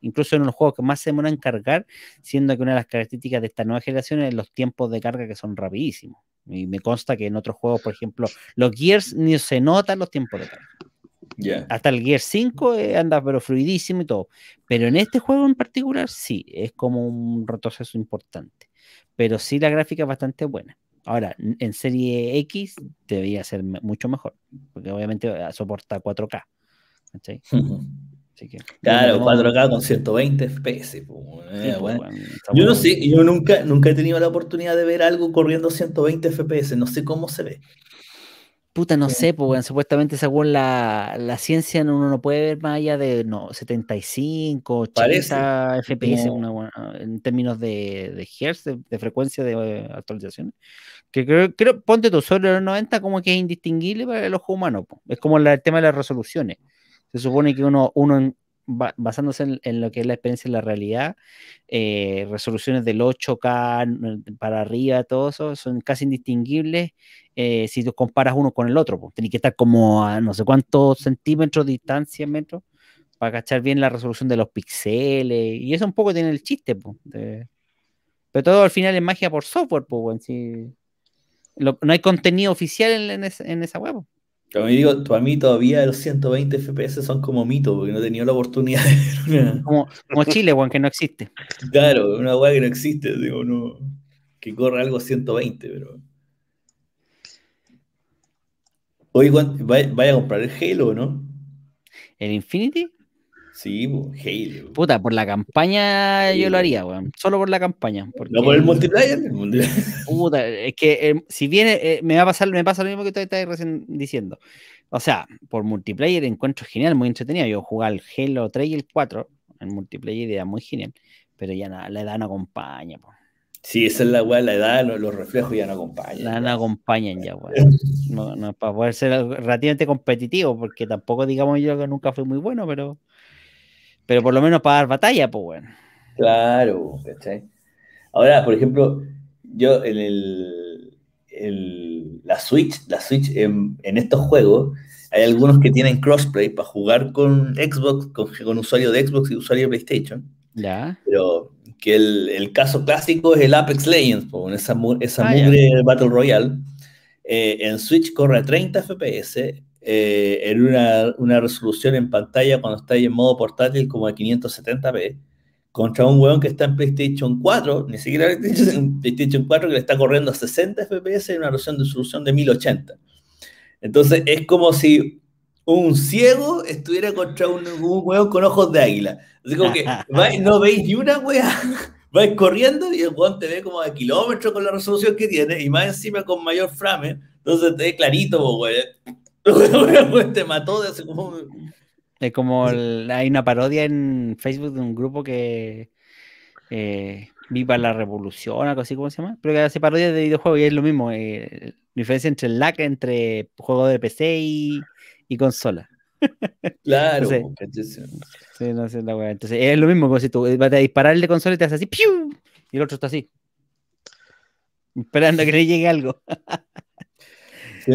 Incluso en los juegos que más se demoran cargar, siendo que una de las características de esta nueva generación es los tiempos de carga que son rapidísimos. Y me consta que en otros juegos, por ejemplo, los Gears ni se notan los tiempos de carga. Hasta el Gear 5 eh, anda pero fluidísimo y todo. Pero en este juego en particular sí, es como un retroceso importante. Pero sí la gráfica es bastante buena. Ahora, en serie X debería ser mucho mejor, porque obviamente ah, soporta 4K. claro, 4K con 120 FPS. Eh, yo no sé, yo nunca, nunca he tenido la oportunidad de ver algo corriendo 120 FPS, no sé cómo se ve. Puta, no sé, porque supuestamente según la, la, ciencia uno no puede ver más allá de no, 75, 80 FPS en términos de, de hertz, de, frecuencia de eh, actualizaciones. Que creo, creo, ponte tú, sobre los 90 como que es indistinguible para el ojo humano. Es como el tema de las resoluciones. Se supone que uno, uno en, basándose en, lo que es la experiencia en la realidad, eh, resoluciones del 8K para arriba, todo eso, son casi indistinguibles eh, si tú comparas uno con el otro. Pues, que estar como a no sé cuántos centímetros de distancia, metros, para cachar bien la resolución de los píxeles. Y eso un poco tiene el chiste. Pero todo al final es magia por software, no hay contenido oficial en, en esa web. Para mí, mí todavía los 120 FPS son como mito, porque no he tenido la oportunidad de ver una... Como, Chile, weón, que no existe. Claro, una weá que no existe, digo, no... Que corre algo 120, pero... Oye, ¿vaya, ¿vaya a comprar el Halo, no? ¿El Infinity? Sí, Halo. Puta, por la campaña yo lo haría, weón. Solo por la campaña. No por el multiplayer. Puta, es que eh, si viene, eh, me va a pasar, me pasa lo mismo que tú estás recién diciendo. O sea, por multiplayer encuentro genial, muy entretenido. Yo jugaba el Halo 3 y el 4 en multiplayer era muy genial, pero ya nada, la edad no acompaña, Si Sí, esa es la weá, la edad, los, reflejos ya no acompañan. La no acompañan ya, No, para poder ser relativamente competitivo, porque tampoco digamos yo que nunca fui muy bueno, pero. Pero por lo menos para dar batalla, pues bueno. Claro, ¿cachai? Ahora, por ejemplo, yo en el, la Switch, la Switch en, estos juegos, hay algunos que tienen crossplay para jugar con Xbox, con, con usuario de Xbox y usuario de PlayStation. Ya. Pero que el, caso clásico es el Apex Legends, con pues, esa, esa ah, mugre Battle Royale. Eh, en Switch corre a 30 FPS eh, en una, resolución en pantalla cuando está ahí en modo portátil como a 570p, contra un weón que está en PlayStation 4, ni siquiera en PlayStation 4, que le está corriendo a 60 FPS en una resolución de 1080. Entonces es como si un ciego estuviera contra un, un con ojos de águila. Así como que no veis ni una weá, vais corriendo y el weón te ve como a kilómetros con la resolución que tiene y más encima con mayor frame. Entonces te ve clarito, weón. te mató de como. Es como hay una parodia en Facebook de un grupo que eh, Viva la Revolución, algo así como se llama, pero que hace parodias de videojuegos y es lo mismo. Eh, la diferencia entre el lag entre juego de PC y, consola. Claro, Entonces, sí, no sé, la Entonces, es lo mismo como si tú eh, vas a disparar el de consola y te haces así, ¡piu! y el otro está así, esperando a que le llegue algo.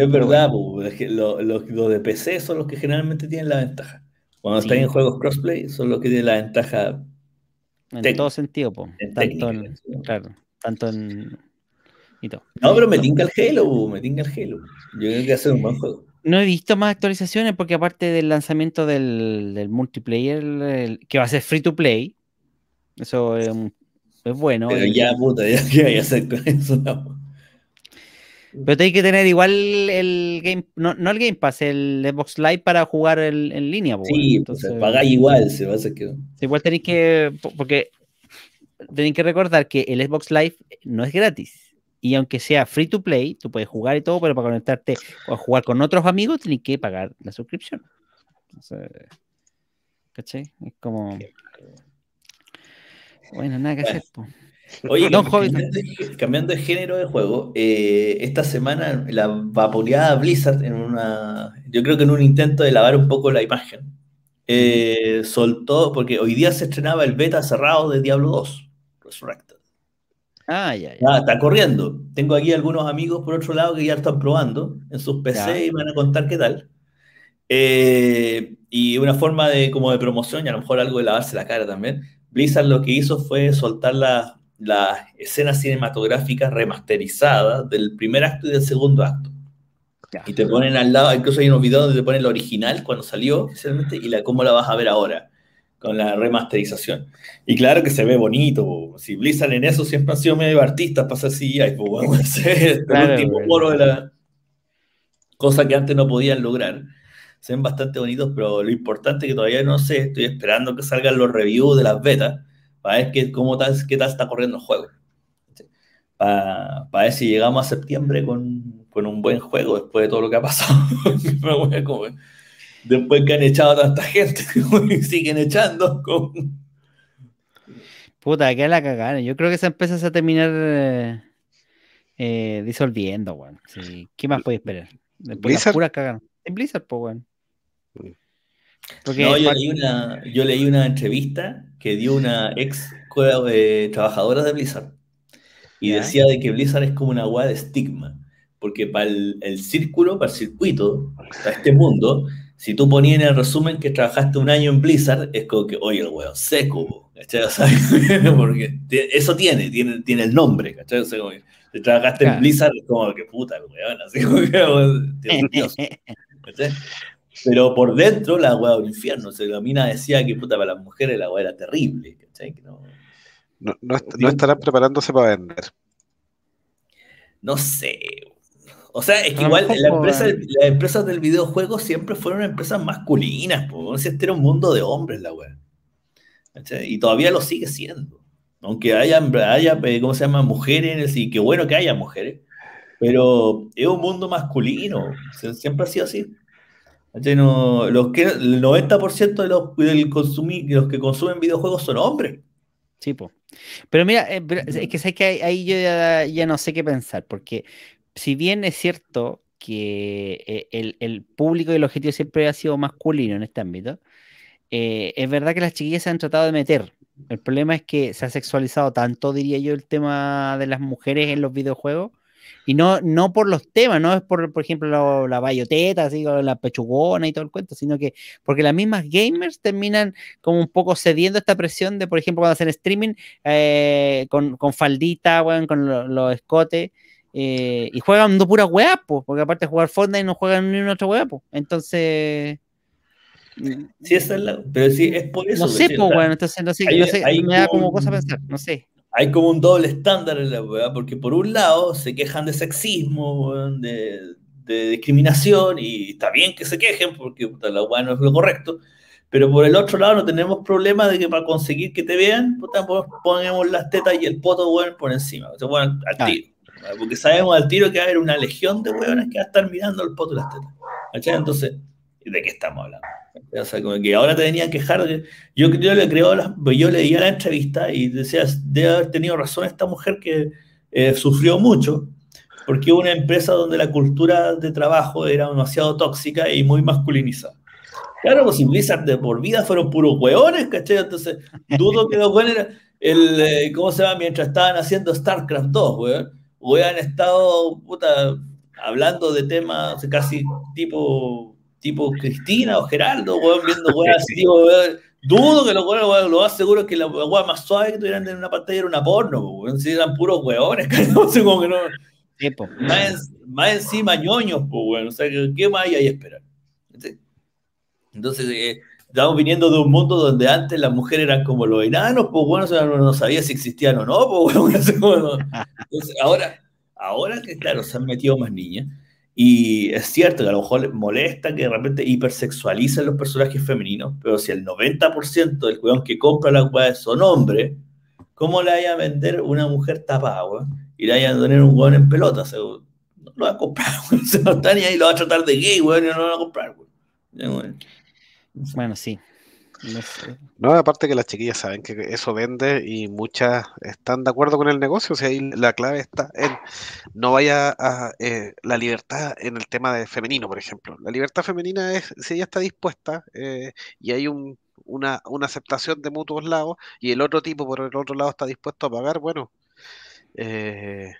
es verdad, los de PC son los que generalmente tienen la ventaja. Cuando están en juegos crossplay, son los que tienen la ventaja. En todo sentido, tanto, en, claro, tanto en. No, pero me tinga el Halo, me tinga el Halo. Yo creo que ser un buen juego. No he visto más actualizaciones porque, aparte del lanzamiento del, multiplayer, que va a ser free to play, eso es, bueno. ya, puta, ya, ya, a hacer con eso. No. Pero tenéis que tener igual el Game, no, no el Game Pass, el Xbox Live para jugar en línea. sí, entonces pues, pagáis igual, se hacer que... Igual tenéis que, porque tenéis que recordar que el Xbox Live no es gratis. Y aunque sea free to play, tú puedes jugar y todo, pero para conectarte o jugar con otros amigos, tenéis que pagar la suscripción. Entonces, Es como... Bueno, nada que hacer. Oye, cambiando, de, género de juego, eh, esta semana la vaporeada Blizzard en una, yo creo que en un intento de lavar un poco la imagen, eh, soltó, porque hoy día se estrenaba el beta cerrado de Diablo 2, Resurrected. Ah, ya, está corriendo. Tengo aquí algunos amigos por otro lado que ya están probando en sus PC y van a contar qué tal. Eh, y una forma de como de promoción y a lo mejor algo de lavarse la cara también. Blizzard lo que hizo fue soltar las la escena cinematográfica remasterizada del primer acto y del segundo acto. Y te ponen al lado, incluso hay unos videos donde te ponen la original cuando salió oficialmente y la cómo la vas a ver ahora con la remasterización. Y claro que se ve bonito, si Blizzard en eso siempre han sido medio artistas pasa así ahí pues el último moro de la cosa que antes no podían lograr. Se ven bastante bonitos, pero lo importante que todavía no sé, estoy esperando que salgan los reviews de las betas para ver qué, cómo tal, qué está corriendo el juego. Para, ver si llegamos a septiembre con, un buen juego después de todo lo que ha pasado. después que han echado a tanta gente y siguen echando. Con... Puta, es la cagada. Yo creo que se empieza a terminar eh, eh, disolviendo, weón. ¿Qué más puede esperar? Después Blizzard. en Blizzard, pues, weón. yo, leí una, yo leí una entrevista que dio una ex de trabajadora de Blizzard. Y decía de que Blizzard es como una hueá de estigma. Porque para el, círculo, para el circuito, para este mundo, si tú ponías en el resumen que trabajaste un año en Blizzard, es como que, oye, el hueón seco, ¿cachai? porque eso tiene, tiene, tiene el nombre, ¿cachai? si trabajaste en Blizzard, es como que puta, el así como que, Dios pero por dentro la weá un infierno. se la mina decía que puta, para las mujeres la weá era terrible. no, no, estarán preparándose para vender. No sé. O sea, es que igual las empresas del videojuego siempre fueron empresas masculinas. este era un mundo de hombres la weá. Y todavía lo sigue siendo. Aunque haya, haya eh, ¿cómo se llama? Mujeres, y qué bueno que haya mujeres. Pero es un mundo masculino. Siempre ha sido así los que, el 90% de los, los que consumen videojuegos son hombres. Sí, pues. pero mira, eh, es que sé que ahí, yo ya, no sé qué pensar, porque si bien es cierto que eh, el, público y el objetivo siempre ha sido masculino en este ámbito, eh, es verdad que las chiquillas se han tratado de meter. El problema es que se ha sexualizado tanto, diría yo, el tema de las mujeres en los videojuegos, y no, no por los temas, no es por, por ejemplo, la bayoteta, así, la pechugona y todo el cuento, sino que porque las mismas gamers terminan como un poco cediendo esta presión de, por ejemplo, cuando hacen streaming eh, con, faldita, bueno, con los escotes. Eh, y juegan dos pura hueá porque aparte de jugar Fortnite no juegan ni un otro hueá, entonces sí, es la, pero sí es por eso no sé, pues bueno, entonces no sé, me da como cosa pensar, no sé hay como un doble estándar en la weá, porque por un lado se quejan de sexismo, de, discriminación, y está bien que se quejen, porque la weá no es lo correcto, pero por el otro lado no tenemos problema de que para conseguir que te vean, tampoco pues, ponemos las tetas y el poto weón por encima, o sea, al tiro, porque sabemos al tiro que va a haber una legión de weones que va a estar mirando el poto y las tetas. Entonces, ¿de qué estamos hablando? que ahora te venían quejar. yo, yo, le creo yo leía la entrevista y decías, debe haber tenido razón esta mujer que eh, sufrió mucho, porque hubo una empresa donde la cultura de trabajo era demasiado tóxica y muy masculinizada. Claro, pues si Blizzard de por vida fueron puros hueones, ¿cachai? Entonces, dudo que los hueones era el, eh, ¿cómo se va Mientras estaban haciendo StarCraft 2, hueón, hueón, han estado, puta, hablando de temas casi tipo tipo Cristina o Gerardo, viendo weón Dudo que los lo más seguro es que la más suave que tuvieran en una pantalla era una porno, Si eran puros weones, no más, más, encima ñoños, pues, bueno, o sea, ¿qué más hay ahí esperar? Entonces, eh, estamos viniendo de un mundo donde antes las mujeres eran como los enanos, pues, bueno, no, sabía si existían o no, pues, bueno, Entonces, ahora, ahora que, claro, se han metido más niñas, y es cierto que a lo mejor molesta que de repente hipersexualicen los personajes femeninos, pero si el 90% del que compra la es son hombres, ¿cómo le vaya a vender una mujer tapada, weón? Y le vaya a tener un weón en pelota, No lo va a comprar, weón. Se lo está y ahí lo va a tratar de gay, weón, y no lo va a comprar, weón. Bueno, sí. No, aparte que las chiquillas saben que eso vende y muchas están de acuerdo con el negocio. O sea, ahí la clave está en no vaya a eh, la libertad en el tema de femenino, por ejemplo. La libertad femenina es si ella está dispuesta eh, y hay una, aceptación de mutuos lados y el otro tipo por el otro lado está dispuesto a pagar, bueno. Eh,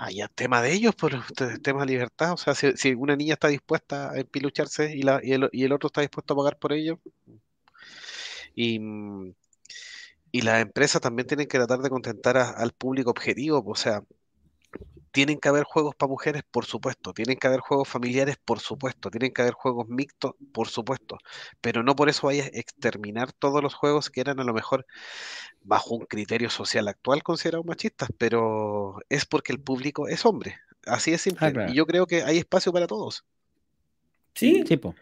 hay ah, tema de ellos, por pues, tema de libertad. O sea, si, una niña está dispuesta a empilucharse y, y, el, otro está dispuesto a pagar por ello. Y, mm, las empresas también tienen que tratar de contentar al público objetivo. Pues, o sea, tienen que haber juegos para mujeres, por supuesto. Tienen que haber juegos familiares, por supuesto. Tienen que haber juegos mixtos, por supuesto. Pero no por eso hay a exterminar todos los juegos que eran a lo mejor bajo un criterio social actual considerados machistas, pero es porque el público es hombre. Así es ah, simple. Y yo creo que hay espacio para todos. Sí, tipo.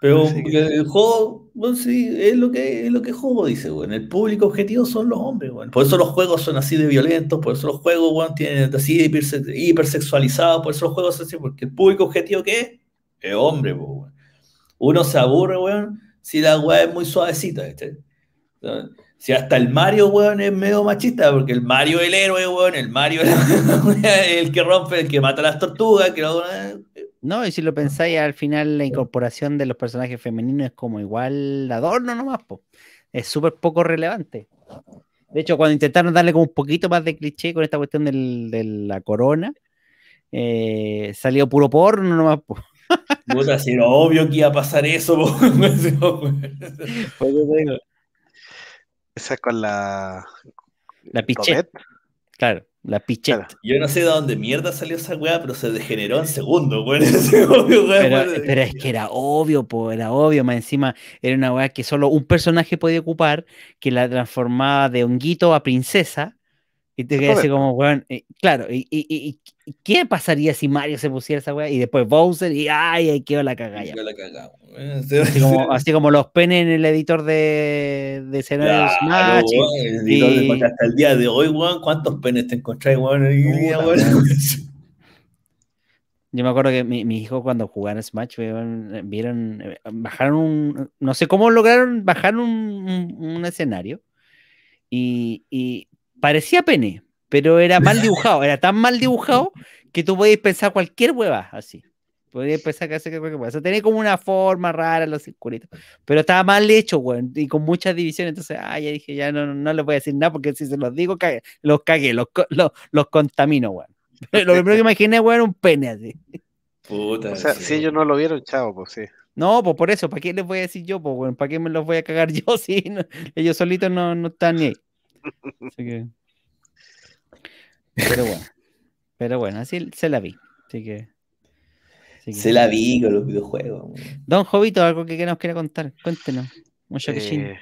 pero el juego, bueno, sí, es lo que es lo que juego dice, bueno. El público objetivo son los hombres, bueno. Por eso los juegos son así de violentos, por eso los juegos, bueno, tienen así de hipersexualizados, por eso los juegos son así, porque el público objetivo que es, hombre, bueno. Uno se aburre, weón, si la weá es muy suavecita, este, Si hasta el Mario, weón, es medio machista, porque el Mario es el héroe, weón, el Mario es el que rompe, el que mata las tortugas, que lo, no, y si lo pensáis, al final la incorporación de los personajes femeninos es como igual adorno nomás, pues. es súper poco relevante. De hecho, cuando intentaron darle como un poquito más de cliché con esta cuestión del, de la corona, eh, salió puro porno nomás. Po. sea, si obvio que iba a pasar eso. pues Esa con la... La pichet. Claro. La Pichet. Yo no sé de dónde mierda salió esa weá, pero se degeneró en segundo, weón. Pero, es que era obvio, po, era obvio. Más encima era una weá que solo un personaje podía ocupar, que la transformaba de honguito a princesa. Y te quedas así como, weón, claro, y, ¿qué pasaría si Mario se pusiera esa weá? Y después Bowser, y ay, ahí quedó la cagalla. Así como, los penes en el editor de, de escenario hasta el día de hoy, weón, ¿cuántos penes te encontráis, weón? Yo me acuerdo que mis mi hijo cuando jugaron Smash vieron, bajaron un, no sé cómo lograron bajar un, escenario. y, parecía pene, pero era mal dibujado, era tan mal dibujado que tú podías pensar cualquier hueva así. Podías pensar que hace cualquier hueva. O sea, tenía como una forma rara los circulitos, pero estaba mal hecho, güey, y con muchas divisiones. Entonces, ah, ya dije, ya no, no, les voy a decir nada porque si se los digo, los cagué, los, los, los contamino, güey. Lo primero que imaginé, güey, era un pene así. Puta. O sea, si ellos no lo vieron, chavo, pues sí. No, pues por eso, ¿para qué les voy a decir yo? Pues, bueno, ¿para qué me los voy a cagar yo si ellos solitos no, no están ni ahí? Así que... Pero bueno. Pero bueno, así se la vi. Así que. Se la vi con los videojuegos. Don Jovito, algo que nos quiera contar. Cuéntenos. Eh,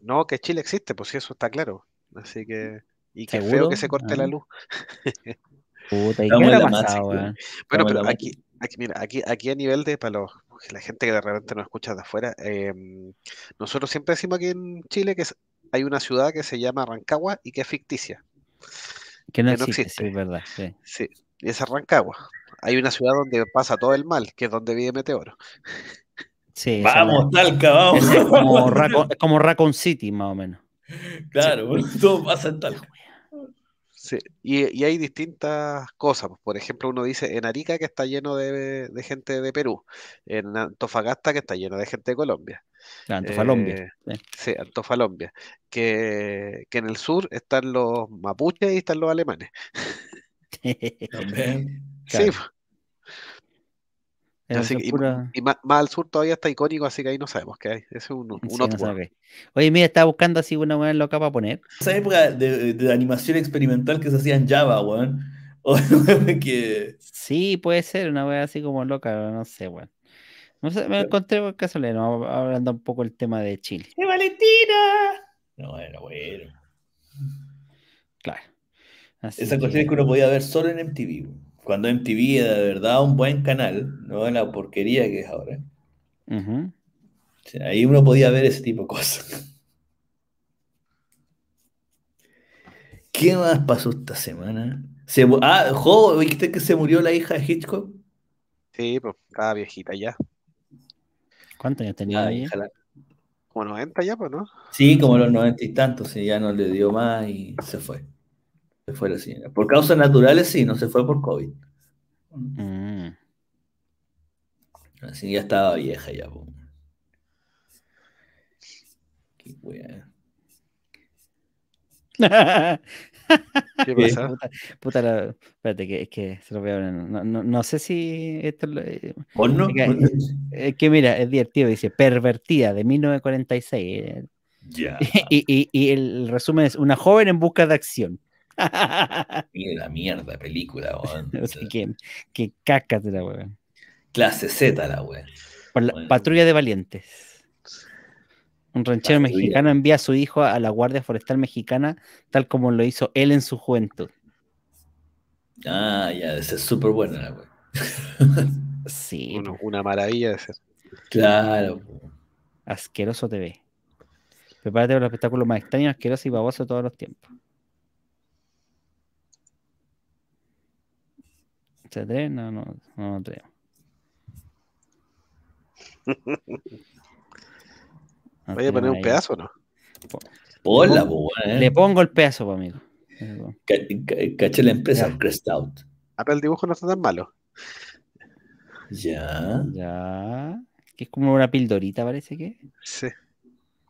no, que Chile existe, pues sí, eso está claro. Así que. Y que feo que se corte la ah. luz. Puta, ¿y Bueno, pero aquí, aquí, mira, aquí, aquí a nivel de para los, la gente que de repente nos escucha de afuera, eh, nosotros siempre decimos aquí en Chile que hay una ciudad que se llama Rancagua y que es ficticia. Que no, existe, es verdad. Sí. es Rancagua. Hay una ciudad donde pasa todo el mal, que es donde vive Meteoro. Sí, vamos, Talca, vamos. Es como, Raccoon, City, más o menos. Claro, todo pasa en Talca. Sí. Y, hay distintas cosas. Por ejemplo, uno dice en Arica que está lleno de gente de Perú, en Antofagasta que está lleno de gente de Colombia, Ah, Antofalombia. Eh, sí, Antofalombia. Que, en el sur están los mapuches y están los alemanes. Sí. y, más, al sur todavía está icónico, así que ahí no sabemos qué hay. Es un, otro. Oye, mira, estaba buscando así una buena loca para poner. Esa época de, animación experimental que se hacía en Java, weón. que... Sí, puede ser una wea así como loca, no sé, weón me encontré con Casolero hablando un poco el tema de Chile. ¡Qué Valentina! No, bueno. Claro. Esa cuestión que... es que uno podía ver solo en MTV. Cuando MTV era de verdad un buen canal, no en la porquería que es ahora. ahí uno podía ver ese tipo de cosas. ¿Qué más pasó esta semana? ah, jo, ¿viste que se murió la hija de Hitchcock? Sí, pues estaba viejita ya. ¿Cuántos ya tenía ah, ahí? Como 90 ya, pues, ¿no? Sí, como los 90 y tantos, sí, ya no le dio más y se fue. Se fue la señora. Por causas naturales, sí, no se fue por COVID. Mm. Así ya estaba vieja ya, pues. Qué ¿Qué pasa? Puta, espérate, que, que se lo voy No, sé si esto eh, eh, Es, que mira, es divertido, dice pervertida de 1946. Ya. Y, el resumen es una joven en busca de acción. Mira la mierda película, qué, qué de la weón. Clase Z la weón. patrulla de valientes. Un ranchero mexicano envía a su hijo a la Guardia Forestal Mexicana, tal como lo hizo él en su juventud. Ah, ya, esa es súper buena, sí. una maravilla de ser. Claro. Asqueroso TV. Prepárate para los espectáculos más extraños, asquerosos y babosos de todos los tiempos. ¿Se atreve? No, no, no, no voy a poner un pedazo, ¿no? Hola, le, ¿eh? le pongo el pedazo, amigo. Caché la empresa Crest Out. Ah, el dibujo no está tan malo. Ya. Ya. Que es como una pildorita, parece que. Sí.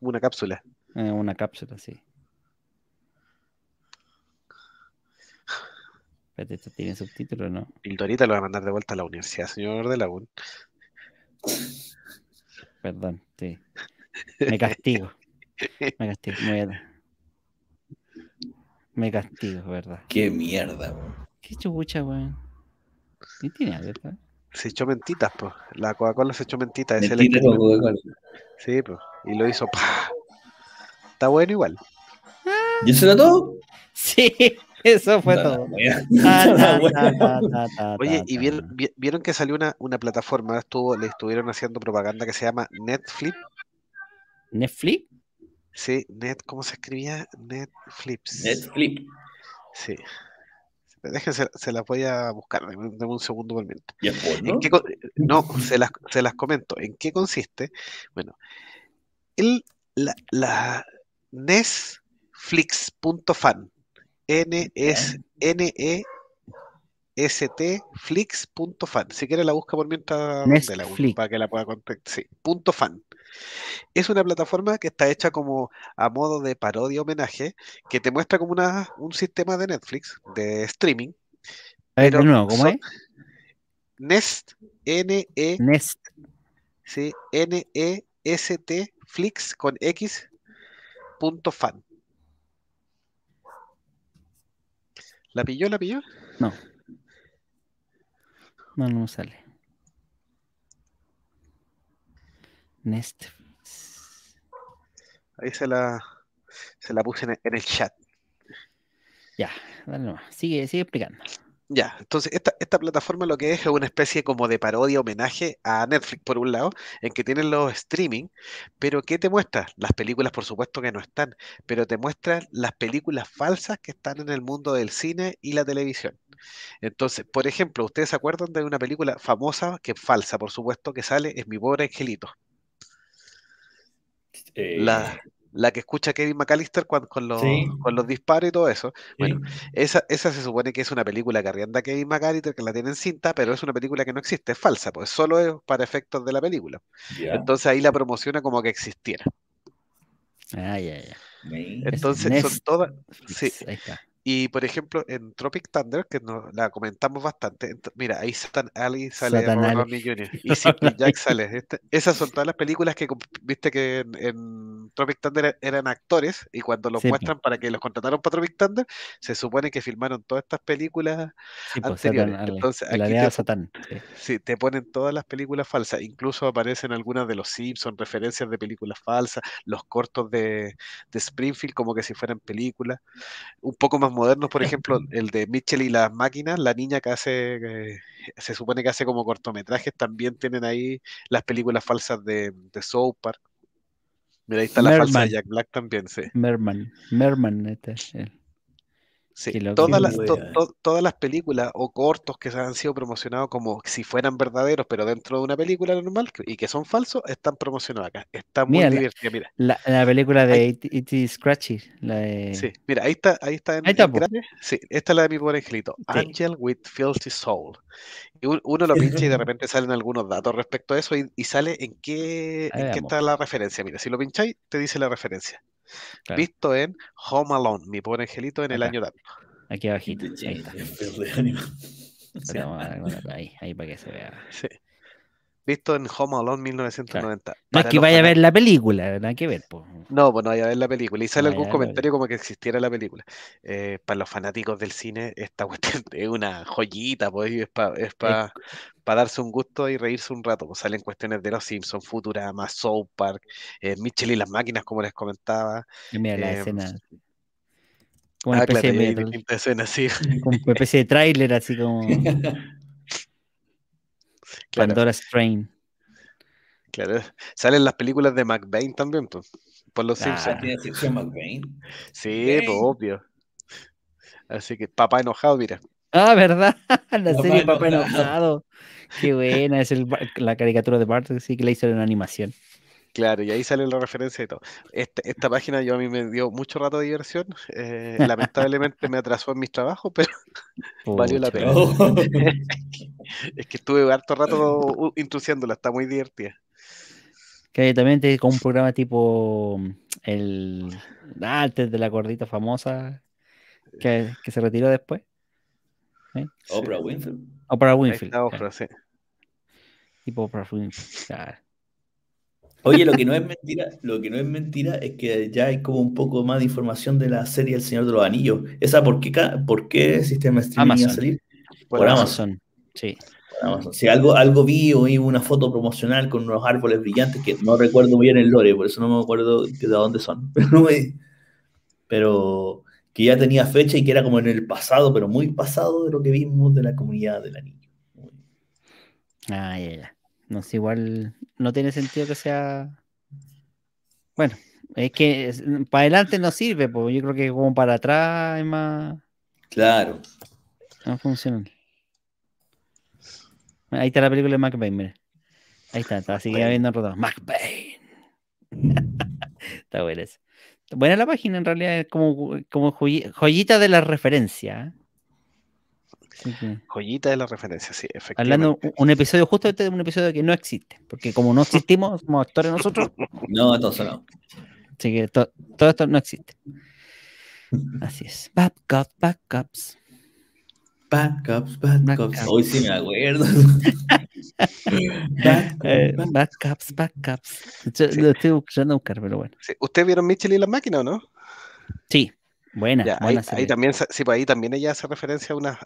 una cápsula. Eh, una cápsula, sí. Espérate, ¿esto tiene subtítulo no? Pildorita lo va a mandar de vuelta a la universidad, señor de la Perdón, sí. Me castigo. Me castigo, Me castigo, ¿verdad? Qué mierda, weón. Qué chucha, weón. ¿Qué tiene ¿eh? Se echó mentitas, pues. La Coca-Cola se echó mentitas. Mentita Sí, pues. Y lo hizo, Está bueno igual. ¿Y eso era todo? Sí, eso fue todo. Oye, y vieron, que salió una, plataforma, le estuvieron haciendo propaganda que se llama Netflix, Netflix. Sí, Net, ¿cómo se escribía? Netflix. Netflix. Sí. Déjense, se las voy a buscar, dame un segundo por mientras. no? no, se las, comento. ¿En qué consiste? Bueno, el, la, la Nesflix.fan. N e N E flix.fan Si quieres la busca por mientras de la, para que la pueda contestar. Sí, punto fan. Es una plataforma que está hecha como a modo de parodia homenaje, que te muestra como una, un sistema de Netflix, de streaming. nuevo, ¿cómo es? Nest, N-E. Nest. N-E-S-T, Flix con X, punto fan. ¿La pilló? ¿La pilló? No. No, no sale. Nest, Ahí se la, se la puse en el, chat. Ya, dale nomás. Sigue, sigue explicando. Ya, entonces esta, esta, plataforma lo que es es una especie como de parodia, homenaje a Netflix por un lado, en que tienen los streaming, pero ¿qué te muestra? Las películas por supuesto que no están, pero te muestran las películas falsas que están en el mundo del cine y la televisión. Entonces, por ejemplo, ¿ustedes se acuerdan de una película famosa que es falsa, por supuesto, que sale? Es Mi pobre angelito la, eh, la, que escucha Kevin McAllister con, con, los, disparos y todo eso. Bueno, esa, se supone que es una película que arrienda Kevin McAllister, que la tiene cinta, pero es una película que no existe, es falsa, pues solo es para efectos de la película. Entonces ahí la promociona como que existiera. Ah, ya, ya. Entonces son todas. Sí, y por ejemplo, en Tropic Thunder, que no la comentamos bastante, mira, ahí Satan Ali sale Jr. y Jack sale. Este, esas son todas las películas que viste que en, Tropic Thunder e, eran actores y cuando los muestran para que los contrataron para Tropic Thunder, se supone que filmaron todas estas películas pues, anteriores. Entonces, la aquí te, Satán. Sí. te ponen todas las películas falsas, incluso aparecen algunas de los Simpsons, referencias de películas falsas, los cortos de, de Springfield como que si fueran películas, un poco más modernos, por ejemplo, el de Mitchell y las máquinas, la niña que hace, eh, se supone que hace como cortometrajes, también tienen ahí las películas falsas de, de Park. Mira, ahí está la falsa de Jack Black también, sí. Merman, Merman, todas, las, películas o cortos que han sido promocionados como si fueran verdaderos, pero dentro de una película normal y que son falsos, están promocionados acá. Está muy divertida, mira. La, película de is e e Scratchy. La Sí, mira, ahí está. Ahí está, sí, esta es la de mi pobre angelito. Angel with Filthy Soul. Y uno lo pincha y de repente salen algunos datos respecto a eso y, sale en qué, qué está la referencia. Mira, si lo pincháis, te dice la referencia visto en Home Alone, mi pobre angelito, en el año tal. Aquí abajito, ahí está. Ahí, ahí para que se vea. Sí visto en Home Alone 1990. Claro. que vaya a ver la película, nada que ver. No, pues no vaya a ver la película. Y sale algún comentario como que existiera la película. Eh, para los fanáticos del cine, esta cuestión es una joyita, pues, es para pa, darse un gusto y reírse un rato. Pues. salen cuestiones de los Simpsons, Futurama, South Park, eh, Mitchell y las máquinas, como les comentaba. Y mira, la eh, escena. Pues, ah, como una especie de, una especie de así como. Pandora's Pandora Strain. Claro. Salen las películas de McBain también, pues. Por los ah, Simpsons. McBain? Sí, pues, obvio. Así que papá enojado, mira. Ah, ¿verdad? La serie serie Papá enojado. Qué buena, es la caricatura de Bart, sí que la hizo en animación. Claro, y ahí sale la referencia y todo. Este, esta, página yo a mí me dio mucho rato de diversión. Eh, lamentablemente me atrasó en mis trabajos, pero valió la pena. Oh. es que estuve harto rato intrusiándola, está muy divertida. Que también te con un programa tipo el ah, antes de la gordita famosa que, se retiró después. Oprah Winfrey. Oprah Winfrey. Oprah, sí. Tipo Oprah Winfrey. Claro. Oye, lo que no es mentira, lo que no es mentira es que ya hay como un poco más de información de la serie El Señor de los Anillos. ¿Esa por qué, por qué sistema streaming a salir? Por, Amazon. Sí. algo, algo vi o vi una foto promocional con unos árboles brillantes que no recuerdo bien el lore, por eso no me acuerdo de dónde son. Pero que ya tenía fecha y que era como en el pasado, pero muy pasado de lo que vimos de la comunidad del anillo. Ah, ya, ya. No igual no tiene sentido que sea. Bueno, es que para adelante no sirve, porque yo creo que como para atrás es más. Claro. No funciona. Ahí está la película de McBain, mire. Ahí está, está sigue habiendo rotado. McBain. está buena esa. Buena la página, en realidad, es como, como joyita de la referencia. ¿eh? Joyita de la referencia, sí, efectivamente. Hablando un episodio justo este de un episodio que no existe, porque como no existimos, como actores nosotros. No, todos no. Así que todo esto no existe. Así es. Backups, backups. Backups, backups. Hoy sí me acuerdo. Eh, backups, backups. backups. Lo estoy buscando buscar, pero bueno. ¿Ustedes vieron Mitchell y la máquina o no? Sí. Buena, ahí, también, sí, pues, ahí también ella hace referencia a una,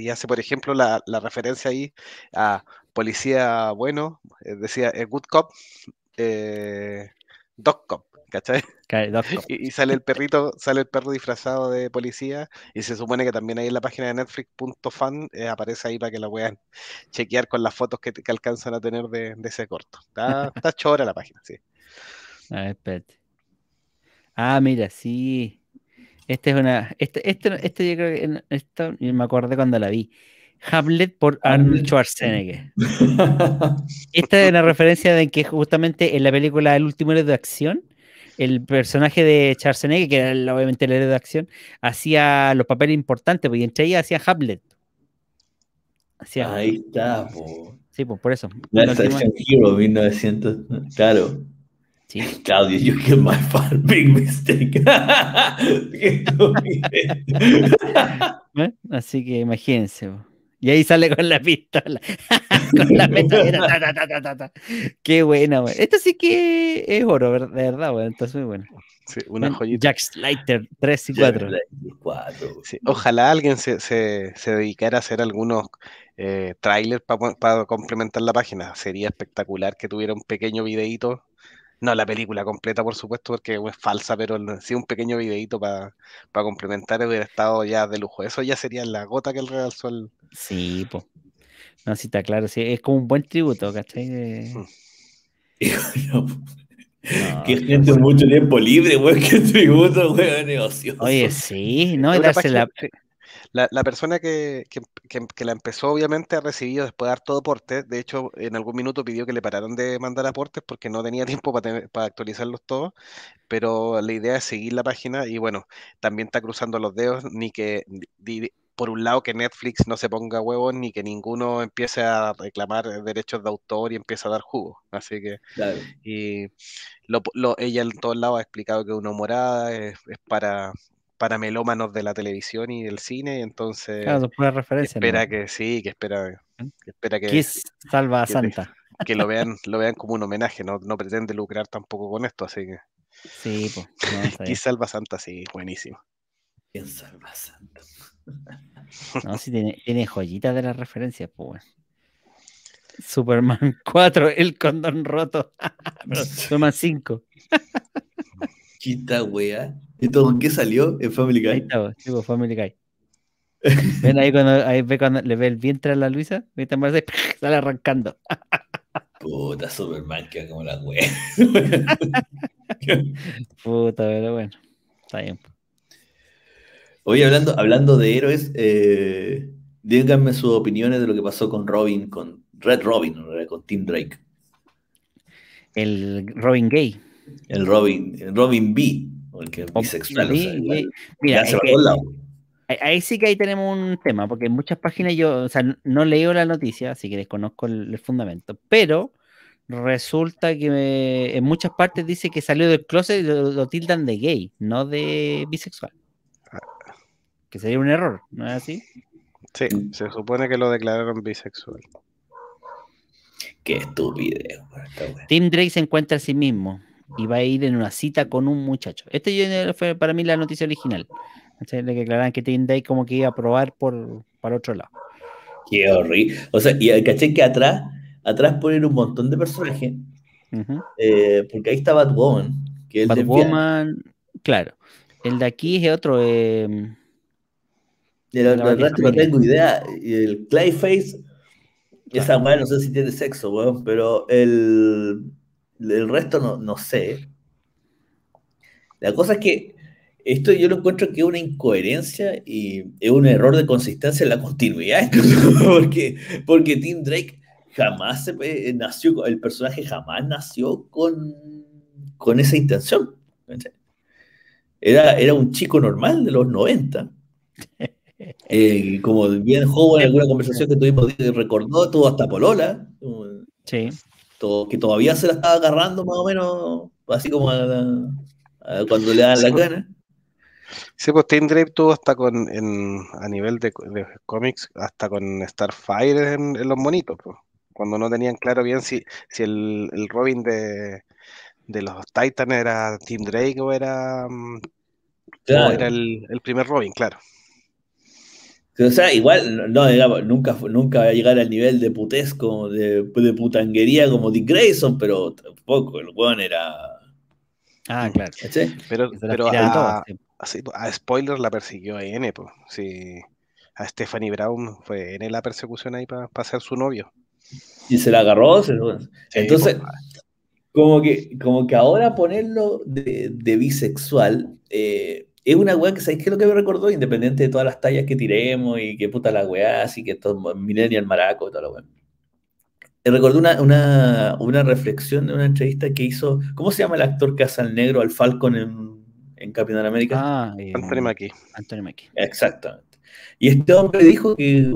y hace, por ejemplo, la, referencia ahí a policía bueno, eh, decía eh, good cop, eh, dog cop, ¿cachai? Y, sale el perrito, sale el perro disfrazado de policía, y se supone que también ahí en la página de Netflix.fan eh, aparece ahí para que la puedan chequear con las fotos que, alcanzan a tener de, ese corto. Está, chora la página, sí. A Ah, mira, sí. Esta es una. Este, este, este yo creo que. Esto, me acordé cuando la vi. Hamlet por Arnold Schwarzenegger. Esta es una referencia de que justamente en la película El último héroe de acción, el personaje de Schwarzenegger, que era obviamente el héroe de acción, hacía los papeles importantes, porque entre ellas hacía Hamlet. Ahí está, Sí, pues por eso. claro. ¿Sí? Claudio, you killed my Big mistake. ¿Eh? Así que imagínense. Y ahí sale con la pistola. con la metadera. Qué buena, güey. Esto sí que es oro, de verdad, güey. Entonces, muy bueno. Sí, una joyita. Jack Slater 3 y 4. ojalá alguien se, se, dedicara a hacer algunos eh, trailers para complementar la página. Sería espectacular que tuviera un pequeño videíto no, la película completa, por supuesto, porque es falsa, pero sí un pequeño videito para complementar hubiera estado ya de lujo. Eso ya sería la gota que el realzó el. Sí, pues. No, sí, está claro. Sí, es como un buen tributo, ¿cachai? Mm. que gente mucho tiempo libre, güey. qué tributo, de negocio. Oye, sí, ¿no? La, la, la, persona que, que, la empezó obviamente a recibir después de todo aporte. De hecho, en algún minuto pidió que le pararan de mandar aportes porque no tenía tiempo para, actualizarlos todos. Pero la idea es seguir la página y bueno, también está cruzando los dedos, ni que por un lado que Netflix no se ponga huevos ni que ninguno empiece a reclamar derechos de autor y empiece a dar jugo. Así que y ella en todos lados ha explicado que una morada es, para para melómanos de la televisión y del cine, entonces espera que sí, que espera espera que salva Santa. Que, lo vean lo vean como un homenaje, no, no pretende lucrar tampoco con esto, así que Sí, pues. salva Santa, sí, buenísimo. ¿Quién salva Santa? no, sí tiene, joyitas de las referencias, pues. Superman 4, el condón roto. Superman 5. Chita, wea ¿Esto qué mm. salió? En Family Guy. Ahí está, sí, pues, Family Guy. Ven ahí cuando, ahí ve cuando le ve el vientre a la Luisa, ¿Viste? sale arrancando. Puta, Superman queda como la wea. Puta, pero bueno, está bien. Hoy hablando, hablando de héroes, eh, díganme sus opiniones de lo que pasó con Robin, con Red Robin, con Tim Drake. El Robin gay. El Robin, el Robin B, es bisexual. ahí sí que ahí tenemos un tema, porque en muchas páginas yo, o sea, no leo la noticia, así que desconozco el, fundamento, pero resulta que en muchas partes dice que salió del closet y lo, lo, tildan de gay, no de bisexual. Que sería un error, ¿no es así? Sí, se supone que lo declararon bisexual. Qué estúpido. Tim Drake se encuentra a sí mismo y va a ir en una cita con un muchacho. Este fue para mí la noticia original. le declararon que Tim Day como que iba a probar por, para otro lado. Qué horrible. O sea, y caché que atrás, atrás ponen un montón de personajes. Eh, porque ahí está Batwoman. Que Batwoman, claro. El de aquí es otro. Eh, no tengo idea. El Clayface, esa madre no sé si tiene sexo, weón, pero el el resto no, sé. La cosa es que esto yo lo encuentro que es una incoherencia y es un error de consistencia en la continuidad, porque, porque Tim Drake jamás eh, nació, el personaje jamás nació con, con esa intención. Era, era un chico normal de los 90. Eh, como bien joven en alguna conversación que tuvimos, recordó, todo hasta Polola. Sí que todavía se la estaba agarrando más o menos, así como cuando le dan la pues. gana. Sí, pues Team Drake tuvo hasta con, a nivel de, cómics, hasta con Starfire en, los monitos, pues. cuando no tenían claro bien si, si el, Robin de, los Titans era Tim Drake o era, mm, el primer Robin, claro. O sea, igual, no, nunca, nunca va a llegar al nivel de putesco, de, putanguería como Dick Grayson, pero tampoco, el weón era... Ah, claro. Pero, pero a, a, spoiler la persiguió a N, pues. a Stephanie Brown fue N la persecución ahí para ser su novio. Y se la agarró. Entonces, como, que, como que ahora ponerlo de, bisexual... Eh, es una weá que, ¿sabéis qué es lo que me recordó? Independiente de todas las tallas que tiremos y que puta la weá, así que todo, Millennial Maraco y todo lo bueno. Recordé una, una, reflexión de una entrevista que hizo, ¿cómo se llama el actor que hace al negro, al Falcon en, en Capitán América? Ah, eh, Anthony Mackie. Anthony Mackie. Exactamente. Y este hombre dijo que,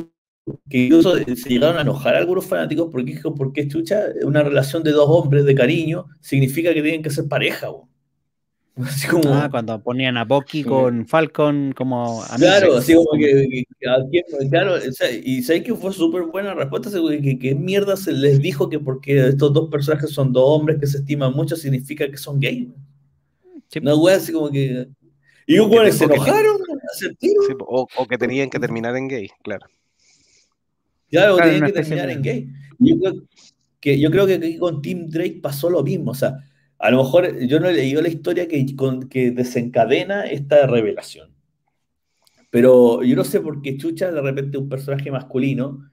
incluso se llegaron a enojar a algunos fanáticos porque dijo, ¿por qué chucha? Una relación de dos hombres de cariño significa que tienen que ser pareja, weón. como, ah, cuando ponían a Bucky con Falcon como Claro, así como que, ah, pues, claro, y sé que fue súper buena respuesta, que, mierda se les dijo que porque estos dos personajes son dos hombres que se estiman mucho, significa que son gay no Una así como que. Y un se enojaron, o, que tenían que terminar en gay, claro. Claro, que tenían que terminar en gay. Yo creo que, yo creo que aquí con Tim Drake pasó lo mismo, o sea a lo mejor yo no he leído la historia que, que desencadena esta revelación. Pero yo no sé por qué Chucha, de repente, un personaje masculino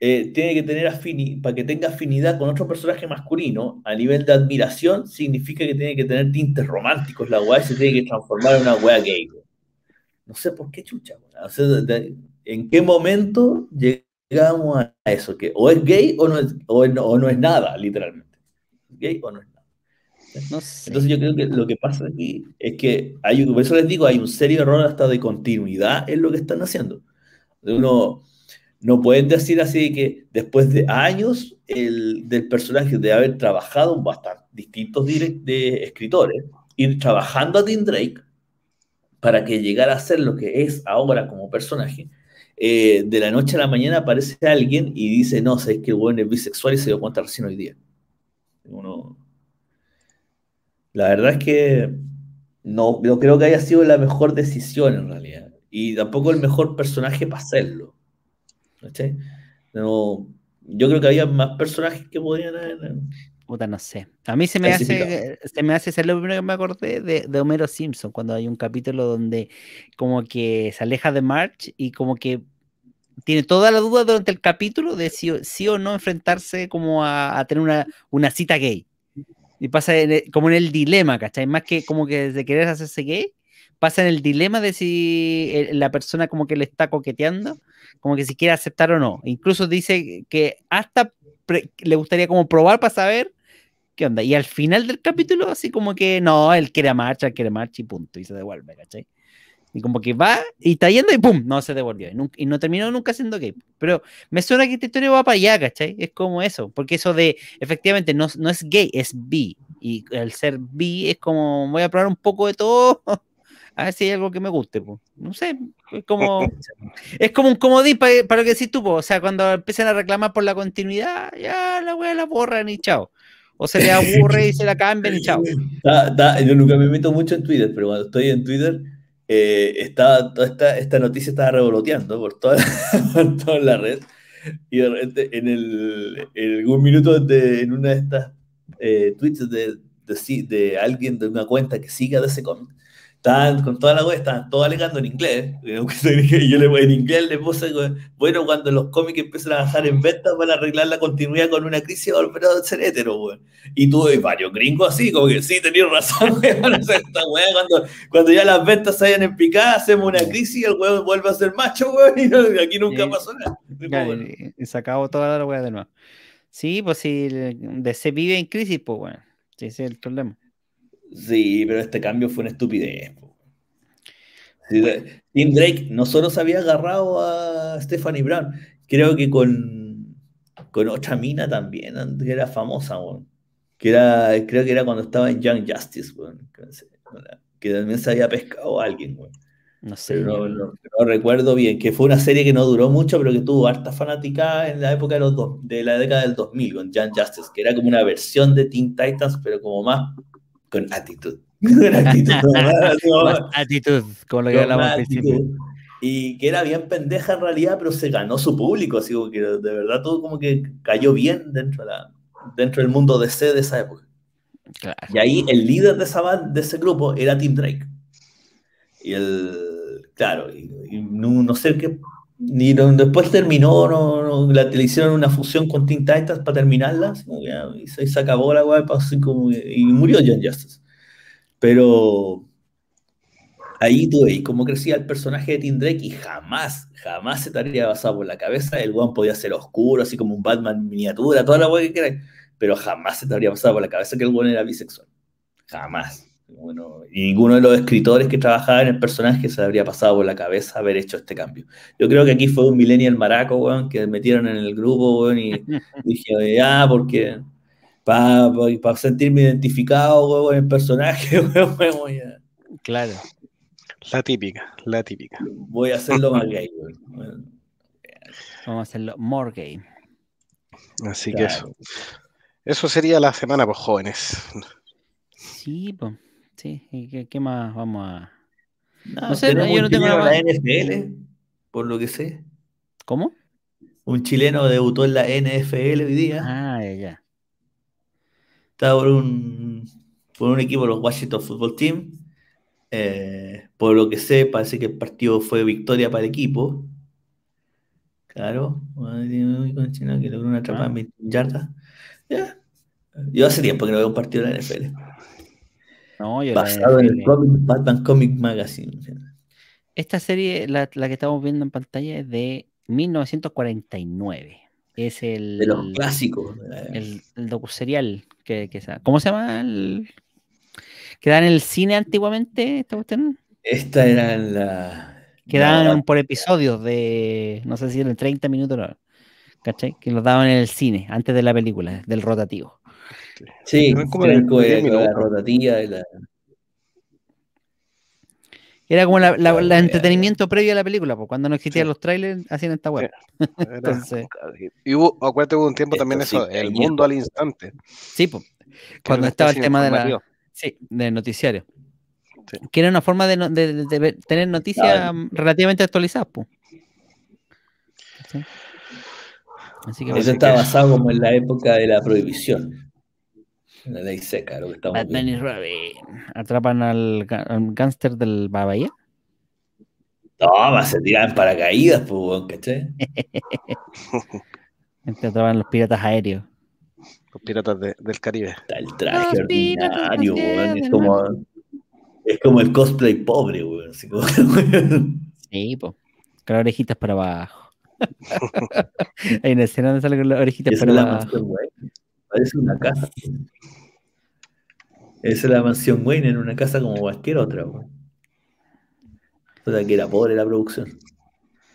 eh, tiene que tener afinidad, para que tenga afinidad con otro personaje masculino, a nivel de admiración, significa que tiene que tener tintes románticos la weá se tiene que transformar en una weá gay. No sé por qué Chucha, en qué momento llegamos a eso, que o es gay o no o, no, o no es nada, literalmente. Gay o no es nada. Entonces yo creo que lo que pasa aquí es que hay eso les digo, hay un serio error hasta de continuidad en lo que están haciendo. Uno no pueden decir así que después de años el, del personaje de haber trabajado bastantes distintos de escritores, ir trabajando a Tim Drake para que llegara a ser lo que es ahora como personaje, eh, de la noche a la mañana aparece alguien y dice, no, sé es que el bueno es bisexual y se dio cuenta recién hoy día. Uno, la verdad es que no, no creo que haya sido la mejor decisión en realidad. Y tampoco el mejor personaje para hacerlo. yo creo que había más personajes que podían haber. no sé. A mí se me hace, se me hace ser lo primero que me acordé de, Homero Simpson, cuando hay un capítulo donde como que se aleja de March y como que tiene toda la duda durante el capítulo de si, o no enfrentarse como a, tener una cita gay. Y pasa como en el dilema, ¿cachai? Más que como que de querer hacerse gay, pasa en el dilema de si la persona como que le está coqueteando, como que si quiere aceptar o no. Incluso dice que hasta le gustaría como probar para saber qué onda. Y al final del capítulo, así como que no, él quiere marcha, quiere marcha y punto. Y se devuelve, ¿cachai? Y como que va y está yendo y ¡pum! No se devolvió. Y, no terminó nunca siendo gay. Pero me suena que esta historia va para allá, ¿cachai? Es como eso. Porque eso de, efectivamente, no, no es gay, es bi. Y el ser bi es como, voy a probar un poco de todo. A ver si hay algo que me guste, pues. No sé, es como, es como un comodín para, lo que decís tú, O sea, cuando empiezan a reclamar por la continuidad, ya la weá la borran y chao o se le aburre y se la cambian y chao. Da, yo nunca me meto mucho en Twitter, pero cuando estoy en Twitter, eh, toda esta, esta, noticia estaba revoloteando por toda, toda, la red y de repente en, el, en algún minuto en una de estas eh, tweets de, de, de, alguien de una cuenta que siga de ese cómic estaban con toda la web, estaban todos alegando en inglés. yo le, en inglés le puse, bueno, cuando los cómics empiezan a bajar en ventas Van a arreglar la continuidad con una crisis, volver oh, a ser hétero, weón. Y tuve varios gringos así, como que sí, tenían razón, esta Cuando, ya las ventas se hayan empicado, hacemos una crisis y el weón vuelve a ser macho, weón. y aquí nunca pasó nada. se acabó toda la weá de nuevo. Sí, pues si de se vive en crisis, pues bueno, ese es el problema. Sí, pero este cambio fue una estupidez. Tim Drake no solo se había agarrado a Stephanie Brown, creo que con, con otra mina también, que era famosa, que era, creo que era cuando estaba en Young Justice, que también se había pescado a alguien. No sé. No, recuerdo bien, que fue una serie que no duró mucho, pero que tuvo harta fanática en la época de, los de la década del 2000 con Young Justice, que era como una versión de Teen Titans, pero como más con actitud. Con actitud. como lo que hablamos Y que era bien pendeja en realidad, pero se ganó su público, así que de verdad todo como que cayó bien dentro, la, dentro del mundo DC de esa época. Y ahí el líder de, esa, de ese grupo era Tim Drake. Y el, claro, y, no, sé qué y después terminó, no, la, le hicieron una fusión con Teen Titans para terminarla, y se, acabó la weá, pues, y murió John Justice. Pero ahí tú y cómo crecía el personaje de Tim Drake y jamás, jamás se te habría pasado por la cabeza. El one podía ser oscuro, así como un Batman miniatura, toda la web que queráis, pero jamás se te habría pasado por la cabeza que el one era bisexual. Jamás bueno, y ninguno de los escritores que trabajaba en el personaje se habría pasado por la cabeza haber hecho este cambio. Yo creo que aquí fue un millennial maraco, que metieron en el grupo, y dije, ah, porque para sentirme identificado, weón, con el personaje, Claro, la típica, la típica. Voy a hacerlo más gay, Vamos a hacerlo more gay. Así que eso. Eso sería la semana, por jóvenes. Sí, pues. Sí, ¿y qué, más vamos a...? No, sé, yo no tengo nada la NFL, por lo que sé. ¿Cómo? Un chileno debutó en la NFL hoy día. Ah, ya, ya. Estaba por un, por un equipo, los Washington Football Team. Eh, por lo que sé, parece que el partido fue victoria para el equipo. Claro, con China que logró una atrapada en 21 ah. yardas. Ya. Yo hace tiempo que no veo un partido en la NFL basado en el Batman Comic Magazine. Esta serie, la, que estamos viendo en pantalla, es de 1949. Es el. De los clásicos. El, docuserial que, que ¿Cómo se llama? El, que dan en el cine antiguamente, ¿esta cuestión? Esta era la. Que por episodios de. No sé si eran 30 minutos. ¿Cachai? Que los daban en el cine, antes de la película, del rotativo. Sí, era, como la, Era como el entretenimiento previo a la película, cuando no existían los trailers, hacían esta web. y hubo, acuérdate, hubo un tiempo también eso, el mundo al instante. Sí, cuando estaba el tema de la, sí, del noticiario. Que era una forma de, tener noticias relativamente actualizadas, Eso está basado como en la época de la prohibición. La seca, lo que estamos viendo. y Robin. ¿Atrapan al, al gángster del Bahía? No, se tiran paracaídas, pues, ¿cachai? Te atrapan los piratas aéreos. Los piratas del Caribe. Está el traje ordinario, weón. Es como, el cosplay pobre, weón. Así Sí, pues. Con las orejitas para abajo. En la escena donde sale con las orejitas para abajo parece una casa. Esa es la mansión Wayne en una casa como cualquier otra. O sea que era pobre la producción.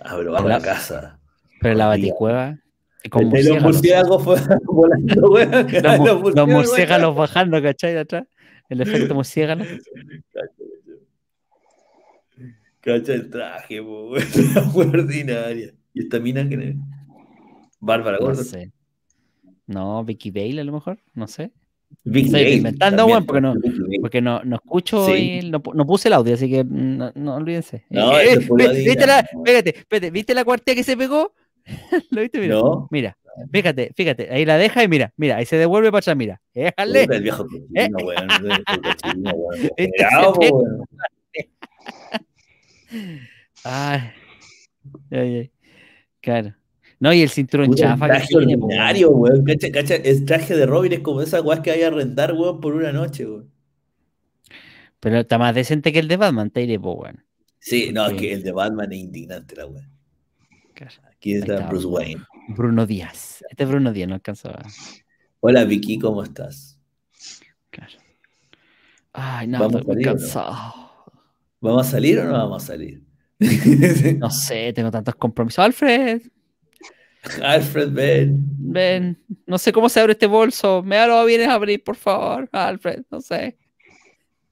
Ah, pero va la, casa. Pero la baticueva. Eh, con de los murciélagos fue Los, murciélagos bajando, ¿cachai? atrás. El efecto murciélago. ¿Cachai? el traje, güey. ordinaria. Y esta mina que. Bárbara gorda? No, Vicky Bale a lo mejor, no sé. Vicky Estoy Bale, inventando, también, porque, no, porque no, no escucho y no, puse el audio, así que no, olvídense. No, eh, eh, viste la, fíjate, ¿viste la cuartilla que se pegó? ¿Lo viste? Mira, no. mira, fíjate, fíjate, ahí la deja y mira, mira, ahí se devuelve para atrás, mira, déjale. El viejo weón. Ay, ay, ay. Claro. No, y el cinturón chafa. Traje ordinario, weón. Cacha, cacha, el traje de Robin es como esa weá que hay a rentar, weón, por una noche, weón. Pero está más decente que el de Batman, te iré, weón. Sí, no, es que el de Batman es indignante, la weón. Aquí está, está, Bruce Wayne. Bruno Díaz. Este es Bruno Díaz, no alcanzaba. Hola, Vicky, ¿cómo estás? Claro. Ay, no, estoy muy cansado. ¿Vamos a salir o no vamos a salir? no sé, tengo tantos compromisos. Alfred. Alfred, ven. Ven, no sé cómo se abre este bolso. Me lo vienes a abrir, por favor, Alfred, no sé.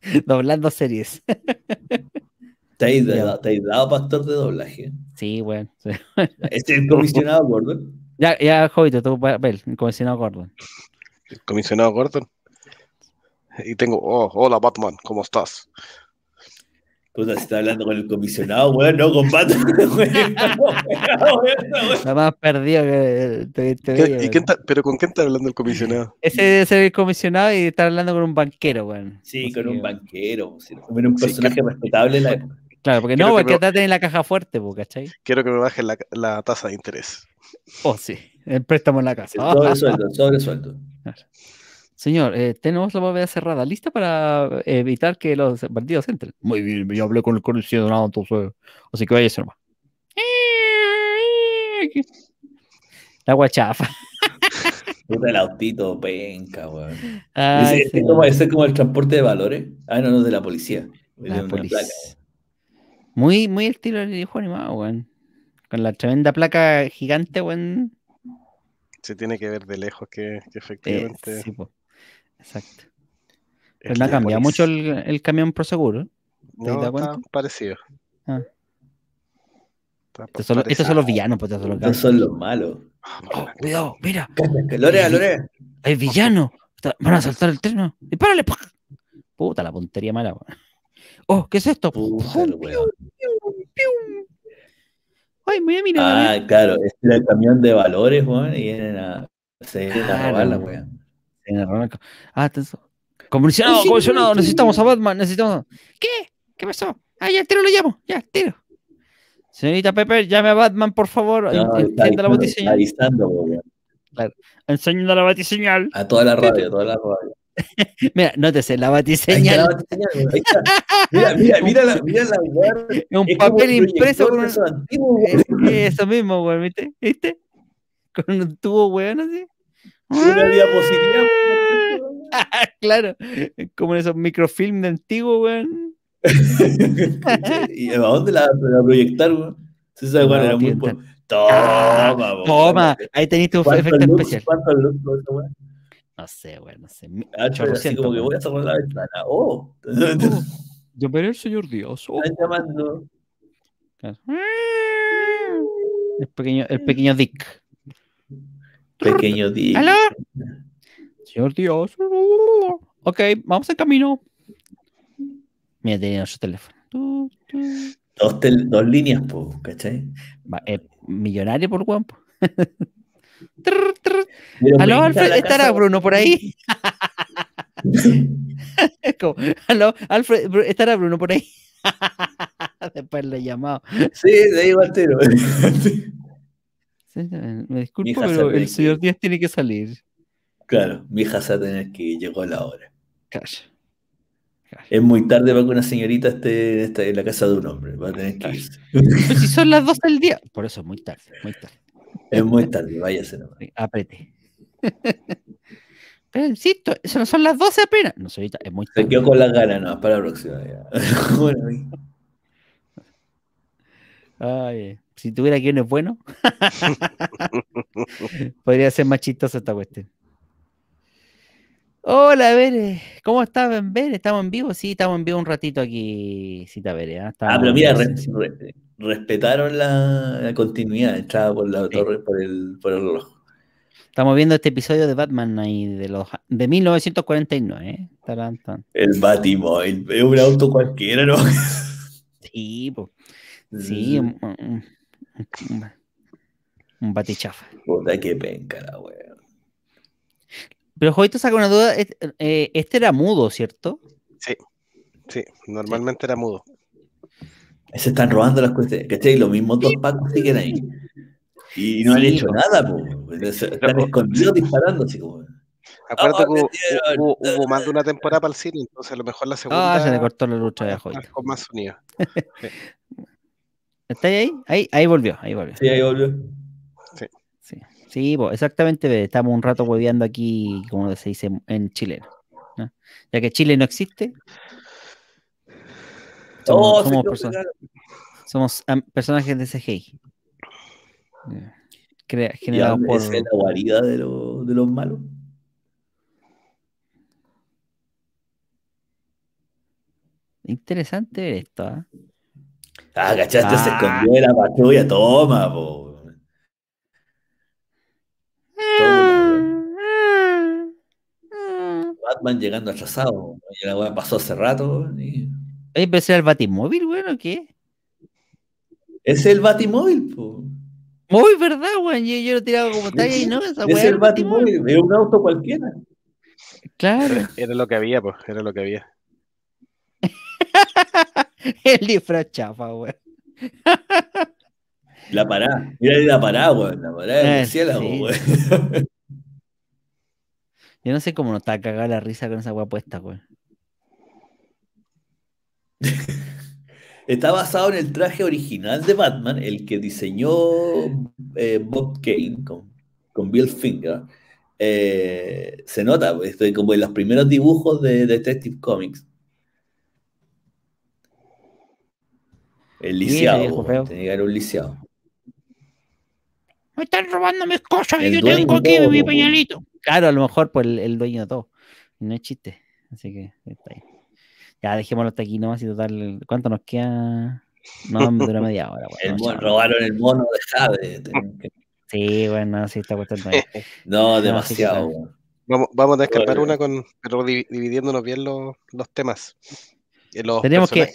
Doblando series. ¿Te ha dado, pastor de doblaje? Sí, bueno. Este ¿Es el comisionado Gordon? Ya, ya, Jovito, tú, ver, el comisionado Gordon. ¿El comisionado Gordon? Y tengo, oh, hola Batman, ¿cómo estás? Puta, se está hablando con el comisionado, weón, no, con La más perdido que te, te ¿Pero con quién está hablando el comisionado? Ese debe el comisionado y está hablando con un banquero, weón. Sí, con un banquero. con un personaje respetable Claro, porque no, porque me... en la caja fuerte, ¿cachai? Quiero que me bajen la, la, tasa de interés. Oh, sí, el préstamo en la casa. Todo resuelto, sobre resuelto. Claro. Señor, eh, tenemos la bóveda cerrada, lista para evitar que los bandidos entren. Muy bien, yo hablé con el nada, entonces. Así que vaya más. La guachafa. Un el autito, penca, weón. Este es como, el transporte de valores. Ah, no, no, es de la policía. La policía. muy, muy estilo del viejo animado, weón. Con la tremenda placa gigante, weón. Se tiene que ver de lejos que, eh, efectivamente. Exacto. Pero este, no ha cambiado pues, mucho el, camión Proseguro. ¿Te no, das ah. parecido. Estos son, los, villanos, pues estos son los, estos son los malos. Ah, oh, cuidado, mira. Lorea, Lorea. Hay villano. Van a saltar el tren. Dispárale. Puta la puntería mala. Oh, ¿qué es esto? Pum, pium, Ay, mira, mira. Ah, claro, este el camión de valores, weón, y vienen a, se a a robarla, weón. Ah, comisionado, sí, necesitamos a Batman, necesitamos. ¿Qué? ¿Qué pasó? Ah, ya, tiro lo llamo, ya, tiro. Señorita Pepper, llame a Batman, por favor. Enseñando la batiseñal. Avisando, la batiseñal. A toda la radio, a toda la radio. mira, no te sé, la batiseñal. mira, mira, mira la, mira Un papel impreso con un. Eso, eso mismo, weón, ¿viste? ¿viste? Con un tubo, weón, así. Una ¡Ah! diapositiva. claro, como en esos microfilm de antiguo, weón. ¿Y a dónde la, a proyectar, weón? bueno, muy bueno. Toma, ah, weón. toma. ahí teniste un efecto especial. no sé, weón, no sé. Ah, como que voy a cerrar la ventana. Oh. Uh. yo veré al señor Dios. Oh. Están llamando. Claro. El pequeño, el pequeño Dick. Pequeño ¿Aló? Señor Dios. Ok, vamos en camino. Mira, tenía su teléfono. Dos, tel dos, líneas, po, ¿cachai? Eh, millonario por guapo. Aló, Alfred, estará Bruno por ahí. Aló, Alfred, estará Bruno por ahí. Después le he llamado. Sí, de ahí va el tiro. Me disculpo, pero el señor Díaz tiene que salir. Claro, mi hija se tener que ir, llegó la hora. Calla. Es muy tarde para que una señorita esté, en la casa de un hombre. Va a tener que irse. si son las 12 del día. Por eso es muy tarde, muy tarde. Es muy tarde, váyase nomás. Aprete. Pero insisto, son, las 12 apenas. No, señorita, es muy tarde. Se quedó con las ganas, no, para la próxima. Ay Ay. Eh si tuviera es bueno podría ser más chistosa esta cuestión. Hola, Bere. ¿Cómo estás, Ben? ¿Estamos en vivo? Sí, estamos en vivo un ratito aquí, Cita ¿eh? Ah, pero mira, respetaron la, continuidad, estaba por la por el, por reloj. Estamos viendo este episodio de Batman ahí de los de 1949, ¿eh? El Batimóvil, es un auto cualquiera, ¿no? sí, pues. Sí, mm. Mm, mm. Un batichafa. Puta que penca la wea Pero Jovito saca una duda. Eh, este era mudo, ¿cierto? Sí, sí, normalmente era mudo. Eh, se están robando las cuestiones. Que ¿Cachai? Los mismos dos pacos siguen ahí. Y no han hecho nada, pues. Están escondidos disparando así como. Acuérdate ah, que hubo, más de una temporada para el cine, entonces a lo mejor la segunda. Ah, se le cortó la lucha de Joy. Con más sonido. ¿Está ahí? ahí? Ahí volvió, ahí volvió. Sí, ahí volvió. Sí, pues, exactamente. Estamos un rato hueveando aquí, como se dice en chileno. Ya que Chile no existe. Somos, oh, personajes de CGI. Crea, por... ¿Es la guarida de, de los malos? Interesante esto, ¿eh? Ah, agachaste, se escondió la ah. patrulla, toma, po. Batman llegando atrasado, la weá pasó hace rato. Y... Empecé el Batimóvil, bueno, ¿qué? Es el Batimóvil, po. Muy verdad, weón. Yo, lo tiraba como tal y no, esa Es el Batimóvil, de un auto cualquiera. Claro. Era, era, lo que había, pues, era lo que había. El disfraz chafa, La pará, mira la pará, weón. La pará del eh, cielo, güey. Yo no sé cómo no está cagada la risa con esa weá puesta, güey. Está basado en el traje original de Batman, el que diseñó eh, Bob Kane con, Bill Finger. Eh, se nota, estoy como en los primeros dibujos de Detective Comics El lisiado. Tenía que haber un lisiado. Me están robando mis cosas y yo tengo aquí mi pañalito. Claro, a lo mejor pues el, dueño de todo. No es chiste. Así que está ahí. Ya dejémoslo hasta aquí nomás y total. ¿Cuánto nos queda? No, me dura media hora. el mono, robaron el mono de Jade. Sí, bueno, sí, está cuestión No, demasiado. Vamos, vamos a descargar una con, dividiéndonos bien los, los temas. Tenemos que,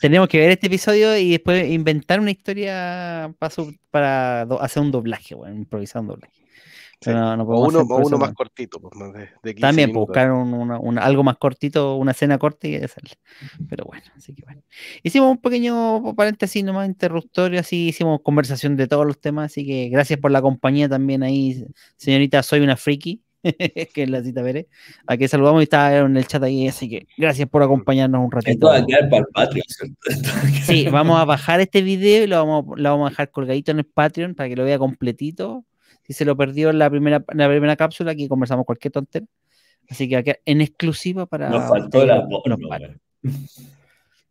tenemos que ver este episodio y después inventar una historia para, hacer un doblaje, bueno, improvisar un doblaje. o uno, más cortito, pues, También pues, buscar algo más cortito, una escena corta y Pero bueno, así que bueno. Hicimos un pequeño paréntesis nomás interruptorio, así hicimos conversación de todos los temas, así que gracias por la compañía también ahí, señorita, soy una friki. que es la cita veré, aquí saludamos y está en el chat ahí, así que gracias por acompañarnos un ratito. Va a quedar para el Patreon, Sí, vamos a bajar este video y lo vamos, vamos a dejar colgadito en el Patreon para que lo vea completito. Si se lo perdió en la primera, la primera cápsula, aquí conversamos cualquier tontería, Así que aquí en exclusiva para. Nos faltó la porno.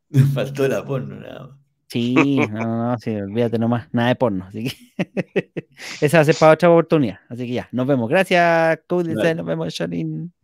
Nos, faltó la porno, nada más. Sí, no, no, sí, olvídate nomás, nada de porno. Así que esa va para otra oportunidad. Así que ya, nos vemos. Gracias, cool, nos vemos, Sharin.